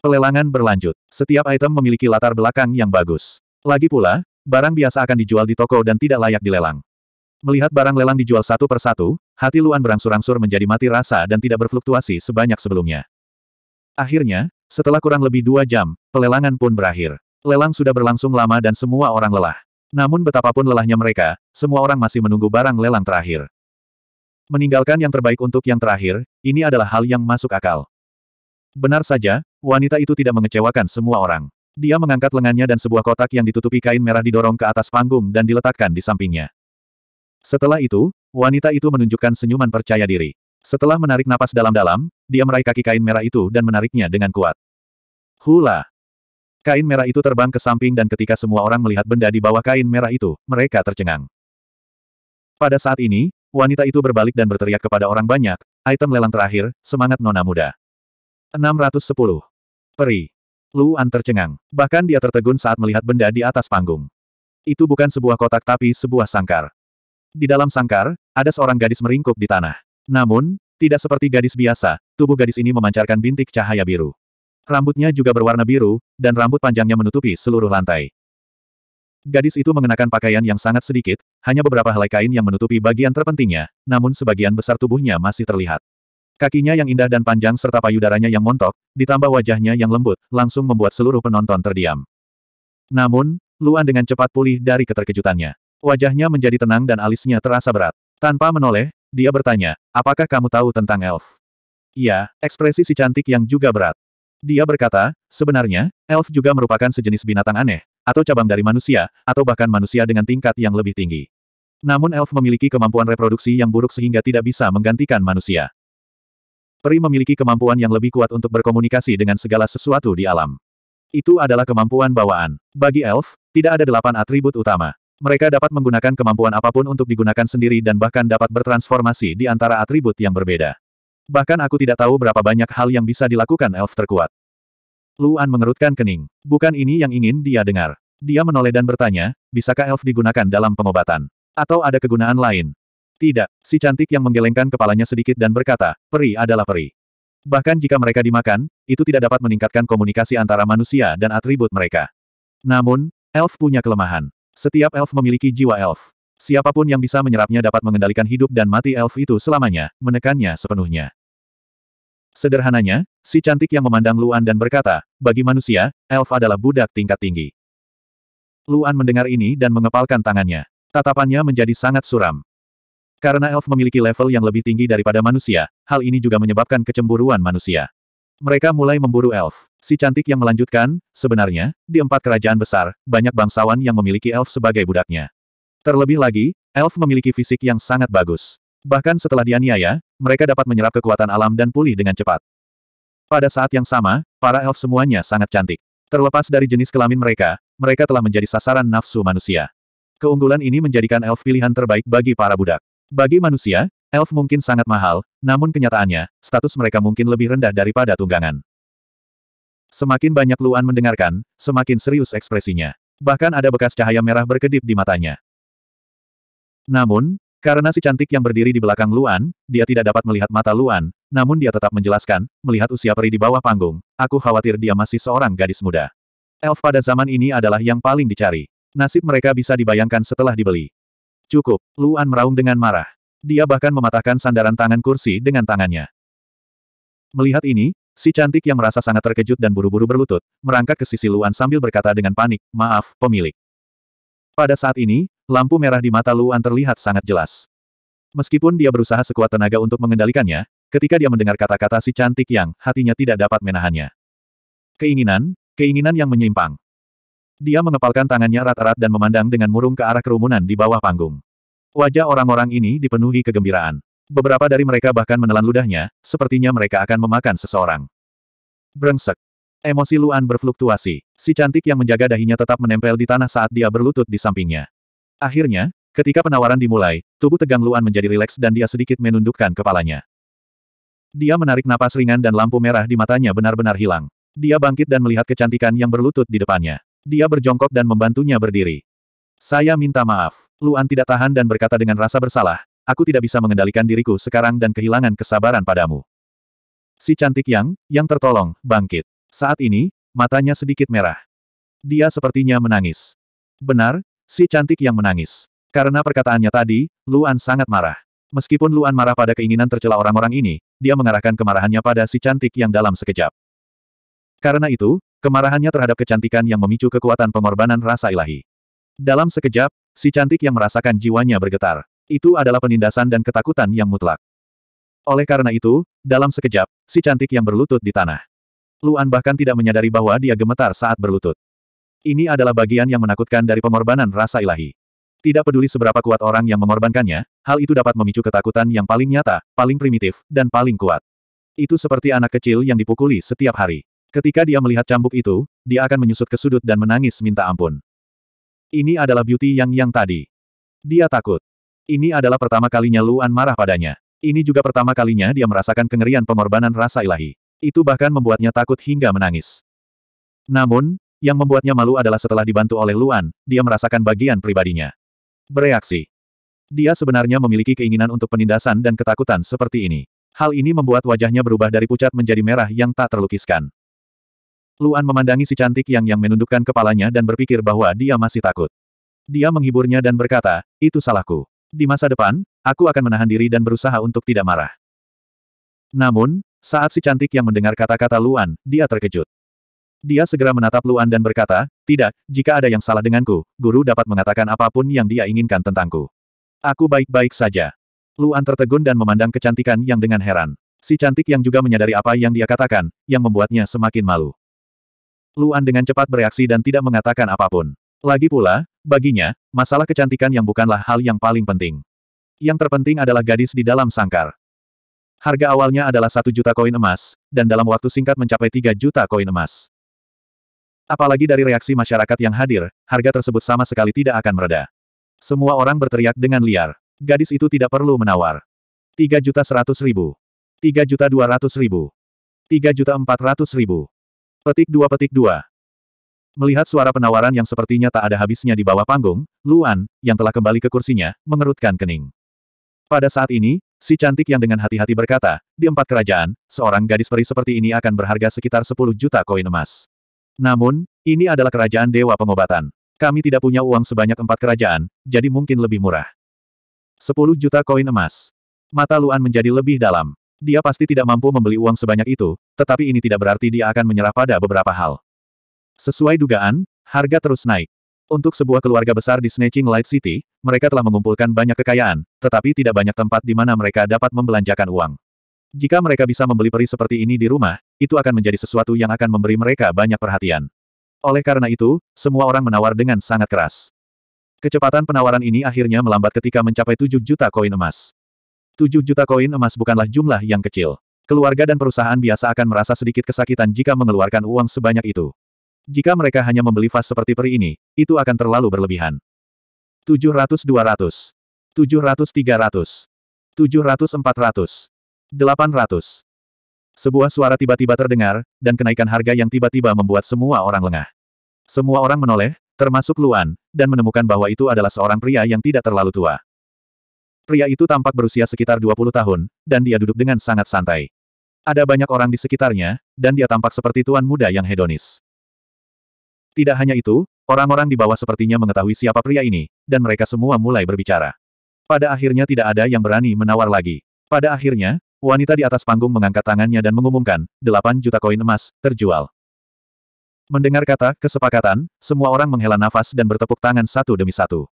Pelelangan berlanjut. Setiap item memiliki latar belakang yang bagus. Lagi pula, barang biasa akan dijual di toko dan tidak layak dilelang. Melihat barang lelang dijual satu persatu, hati Luan berangsur-angsur menjadi mati rasa dan tidak berfluktuasi sebanyak sebelumnya. Akhirnya, setelah kurang lebih dua jam, pelelangan pun berakhir. Lelang sudah berlangsung lama dan semua orang lelah. Namun betapapun lelahnya mereka, semua orang masih menunggu barang lelang terakhir. Meninggalkan yang terbaik untuk yang terakhir, ini adalah hal yang masuk akal. Benar saja, wanita itu tidak mengecewakan semua orang. Dia mengangkat lengannya dan sebuah kotak yang ditutupi kain merah didorong ke atas panggung dan diletakkan di sampingnya. Setelah itu, wanita itu menunjukkan senyuman percaya diri. Setelah menarik napas dalam-dalam, dia meraih kaki kain merah itu dan menariknya dengan kuat. Hula! Kain merah itu terbang ke samping dan ketika semua orang melihat benda di bawah kain merah itu, mereka tercengang. Pada saat ini, wanita itu berbalik dan berteriak kepada orang banyak, item lelang terakhir, semangat nona muda. 610. Peri. Luan tercengang. Bahkan dia tertegun saat melihat benda di atas panggung. Itu bukan sebuah kotak tapi sebuah sangkar. Di dalam sangkar, ada seorang gadis meringkuk di tanah. Namun, tidak seperti gadis biasa, tubuh gadis ini memancarkan bintik cahaya biru. Rambutnya juga berwarna biru, dan rambut panjangnya menutupi seluruh lantai. Gadis itu mengenakan pakaian yang sangat sedikit, hanya beberapa helai kain yang menutupi bagian terpentingnya, namun sebagian besar tubuhnya masih terlihat. Kakinya yang indah dan panjang serta payudaranya yang montok, ditambah wajahnya yang lembut, langsung membuat seluruh penonton terdiam. Namun, Luan dengan cepat pulih dari keterkejutannya. Wajahnya menjadi tenang dan alisnya terasa berat. Tanpa menoleh, dia bertanya, apakah kamu tahu tentang elf? Iya, ekspresi si cantik yang juga berat. Dia berkata, sebenarnya, elf juga merupakan sejenis binatang aneh, atau cabang dari manusia, atau bahkan manusia dengan tingkat yang lebih tinggi. Namun elf memiliki kemampuan reproduksi yang buruk sehingga tidak bisa menggantikan manusia. Peri memiliki kemampuan yang lebih kuat untuk berkomunikasi dengan segala sesuatu di alam. Itu adalah kemampuan bawaan. Bagi elf, tidak ada delapan atribut utama. Mereka dapat menggunakan kemampuan apapun untuk digunakan sendiri dan bahkan dapat bertransformasi di antara atribut yang berbeda. Bahkan aku tidak tahu berapa banyak hal yang bisa dilakukan elf terkuat. Luan mengerutkan kening. Bukan ini yang ingin dia dengar. Dia menoleh dan bertanya, bisakah elf digunakan dalam pengobatan? Atau ada kegunaan lain? Tidak, si cantik yang menggelengkan kepalanya sedikit dan berkata, peri adalah peri. Bahkan jika mereka dimakan, itu tidak dapat meningkatkan komunikasi antara manusia dan atribut mereka. Namun, elf punya kelemahan. Setiap elf memiliki jiwa elf. Siapapun yang bisa menyerapnya dapat mengendalikan hidup dan mati elf itu selamanya, menekannya sepenuhnya. Sederhananya, si cantik yang memandang Luan dan berkata, bagi manusia, elf adalah budak tingkat tinggi. Luan mendengar ini dan mengepalkan tangannya. Tatapannya menjadi sangat suram. Karena elf memiliki level yang lebih tinggi daripada manusia, hal ini juga menyebabkan kecemburuan manusia. Mereka mulai memburu elf. Si cantik yang melanjutkan, sebenarnya, di empat kerajaan besar, banyak bangsawan yang memiliki elf sebagai budaknya. Terlebih lagi, elf memiliki fisik yang sangat bagus. Bahkan setelah dianiaya, mereka dapat menyerap kekuatan alam dan pulih dengan cepat. Pada saat yang sama, para elf semuanya sangat cantik. Terlepas dari jenis kelamin mereka, mereka telah menjadi sasaran nafsu manusia. Keunggulan ini menjadikan elf pilihan terbaik bagi para budak. Bagi manusia, Elf mungkin sangat mahal, namun kenyataannya, status mereka mungkin lebih rendah daripada tunggangan. Semakin banyak Luan mendengarkan, semakin serius ekspresinya. Bahkan ada bekas cahaya merah berkedip di matanya. Namun, karena si cantik yang berdiri di belakang Luan, dia tidak dapat melihat mata Luan, namun dia tetap menjelaskan, melihat usia peri di bawah panggung, aku khawatir dia masih seorang gadis muda. Elf pada zaman ini adalah yang paling dicari. Nasib mereka bisa dibayangkan setelah dibeli. Cukup, Luan meraung dengan marah. Dia bahkan mematahkan sandaran tangan kursi dengan tangannya. Melihat ini, si cantik yang merasa sangat terkejut dan buru-buru berlutut, merangkak ke sisi Luan sambil berkata dengan panik, maaf, pemilik. Pada saat ini, lampu merah di mata Luan terlihat sangat jelas. Meskipun dia berusaha sekuat tenaga untuk mengendalikannya, ketika dia mendengar kata-kata si cantik yang hatinya tidak dapat menahannya. Keinginan, keinginan yang menyimpang. Dia mengepalkan tangannya rata-rata dan memandang dengan murung ke arah kerumunan di bawah panggung. Wajah orang-orang ini dipenuhi kegembiraan. Beberapa dari mereka bahkan menelan ludahnya, sepertinya mereka akan memakan seseorang. Brengsek. Emosi Luan berfluktuasi. Si cantik yang menjaga dahinya tetap menempel di tanah saat dia berlutut di sampingnya. Akhirnya, ketika penawaran dimulai, tubuh tegang Luan menjadi rileks dan dia sedikit menundukkan kepalanya. Dia menarik napas ringan dan lampu merah di matanya benar-benar hilang. Dia bangkit dan melihat kecantikan yang berlutut di depannya. Dia berjongkok dan membantunya berdiri. Saya minta maaf. Luan tidak tahan dan berkata dengan rasa bersalah, aku tidak bisa mengendalikan diriku sekarang dan kehilangan kesabaran padamu. Si cantik yang, yang tertolong, bangkit. Saat ini, matanya sedikit merah. Dia sepertinya menangis. Benar, si cantik yang menangis. Karena perkataannya tadi, Luan sangat marah. Meskipun Luan marah pada keinginan tercela orang-orang ini, dia mengarahkan kemarahannya pada si cantik yang dalam sekejap. Karena itu, kemarahannya terhadap kecantikan yang memicu kekuatan pengorbanan rasa ilahi. Dalam sekejap, si cantik yang merasakan jiwanya bergetar. Itu adalah penindasan dan ketakutan yang mutlak. Oleh karena itu, dalam sekejap, si cantik yang berlutut di tanah. Luan bahkan tidak menyadari bahwa dia gemetar saat berlutut. Ini adalah bagian yang menakutkan dari pengorbanan rasa ilahi. Tidak peduli seberapa kuat orang yang mengorbankannya, hal itu dapat memicu ketakutan yang paling nyata, paling primitif, dan paling kuat. Itu seperti anak kecil yang dipukuli setiap hari. Ketika dia melihat cambuk itu, dia akan menyusut ke sudut dan menangis minta ampun. Ini adalah beauty yang yang tadi. Dia takut. Ini adalah pertama kalinya Luan marah padanya. Ini juga pertama kalinya dia merasakan kengerian pengorbanan rasa ilahi. Itu bahkan membuatnya takut hingga menangis. Namun, yang membuatnya malu adalah setelah dibantu oleh Luan, dia merasakan bagian pribadinya. Bereaksi. Dia sebenarnya memiliki keinginan untuk penindasan dan ketakutan seperti ini. Hal ini membuat wajahnya berubah dari pucat menjadi merah yang tak terlukiskan. Luan memandangi si cantik yang yang menundukkan kepalanya dan berpikir bahwa dia masih takut. Dia menghiburnya dan berkata, itu salahku. Di masa depan, aku akan menahan diri dan berusaha untuk tidak marah. Namun, saat si cantik yang mendengar kata-kata Luan, dia terkejut. Dia segera menatap Luan dan berkata, tidak, jika ada yang salah denganku, guru dapat mengatakan apapun yang dia inginkan tentangku. Aku baik-baik saja. Luan tertegun dan memandang kecantikan yang dengan heran. Si cantik yang juga menyadari apa yang dia katakan, yang membuatnya semakin malu. Luan dengan cepat bereaksi dan tidak mengatakan apapun. Lagi pula, baginya, masalah kecantikan yang bukanlah hal yang paling penting. Yang terpenting adalah gadis di dalam sangkar. Harga awalnya adalah satu juta koin emas, dan dalam waktu singkat mencapai tiga juta koin emas. Apalagi dari reaksi masyarakat yang hadir, harga tersebut sama sekali tidak akan mereda. Semua orang berteriak dengan liar. Gadis itu tidak perlu menawar. Tiga juta seratus ribu. Tiga juta dua ratus ribu. Tiga juta empat ratus ribu. Petik dua petik dua. Melihat suara penawaran yang sepertinya tak ada habisnya di bawah panggung, Luan, yang telah kembali ke kursinya, mengerutkan kening. Pada saat ini, si cantik yang dengan hati-hati berkata, di empat kerajaan, seorang gadis peri seperti ini akan berharga sekitar 10 juta koin emas. Namun, ini adalah kerajaan Dewa Pengobatan. Kami tidak punya uang sebanyak empat kerajaan, jadi mungkin lebih murah. 10 juta koin emas. Mata Luan menjadi lebih dalam. Dia pasti tidak mampu membeli uang sebanyak itu, tetapi ini tidak berarti dia akan menyerah pada beberapa hal. Sesuai dugaan, harga terus naik. Untuk sebuah keluarga besar di Snatching Light City, mereka telah mengumpulkan banyak kekayaan, tetapi tidak banyak tempat di mana mereka dapat membelanjakan uang. Jika mereka bisa membeli peri seperti ini di rumah, itu akan menjadi sesuatu yang akan memberi mereka banyak perhatian. Oleh karena itu, semua orang menawar dengan sangat keras. Kecepatan penawaran ini akhirnya melambat ketika mencapai 7 juta koin emas. 7 juta koin emas bukanlah jumlah yang kecil. Keluarga dan perusahaan biasa akan merasa sedikit kesakitan jika mengeluarkan uang sebanyak itu. Jika mereka hanya membeli vas seperti peri ini, itu akan terlalu berlebihan. 700 200 700 300 700 400 800 Sebuah suara tiba-tiba terdengar, dan kenaikan harga yang tiba-tiba membuat semua orang lengah. Semua orang menoleh, termasuk Luan, dan menemukan bahwa itu adalah seorang pria yang tidak terlalu tua. Pria itu tampak berusia sekitar 20 tahun, dan dia duduk dengan sangat santai. Ada banyak orang di sekitarnya, dan dia tampak seperti tuan muda yang hedonis. Tidak hanya itu, orang-orang di bawah sepertinya mengetahui siapa pria ini, dan mereka semua mulai berbicara. Pada akhirnya tidak ada yang berani menawar lagi. Pada akhirnya, wanita di atas panggung mengangkat tangannya dan mengumumkan, 8 juta koin emas, terjual. Mendengar kata kesepakatan, semua orang menghela nafas dan bertepuk tangan satu demi satu.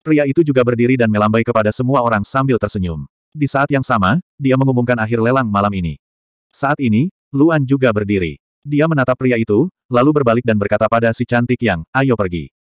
Pria itu juga berdiri dan melambai kepada semua orang sambil tersenyum. Di saat yang sama, dia mengumumkan akhir lelang malam ini. Saat ini, Luan juga berdiri. Dia menatap pria itu, lalu berbalik dan berkata pada si cantik yang, ayo pergi.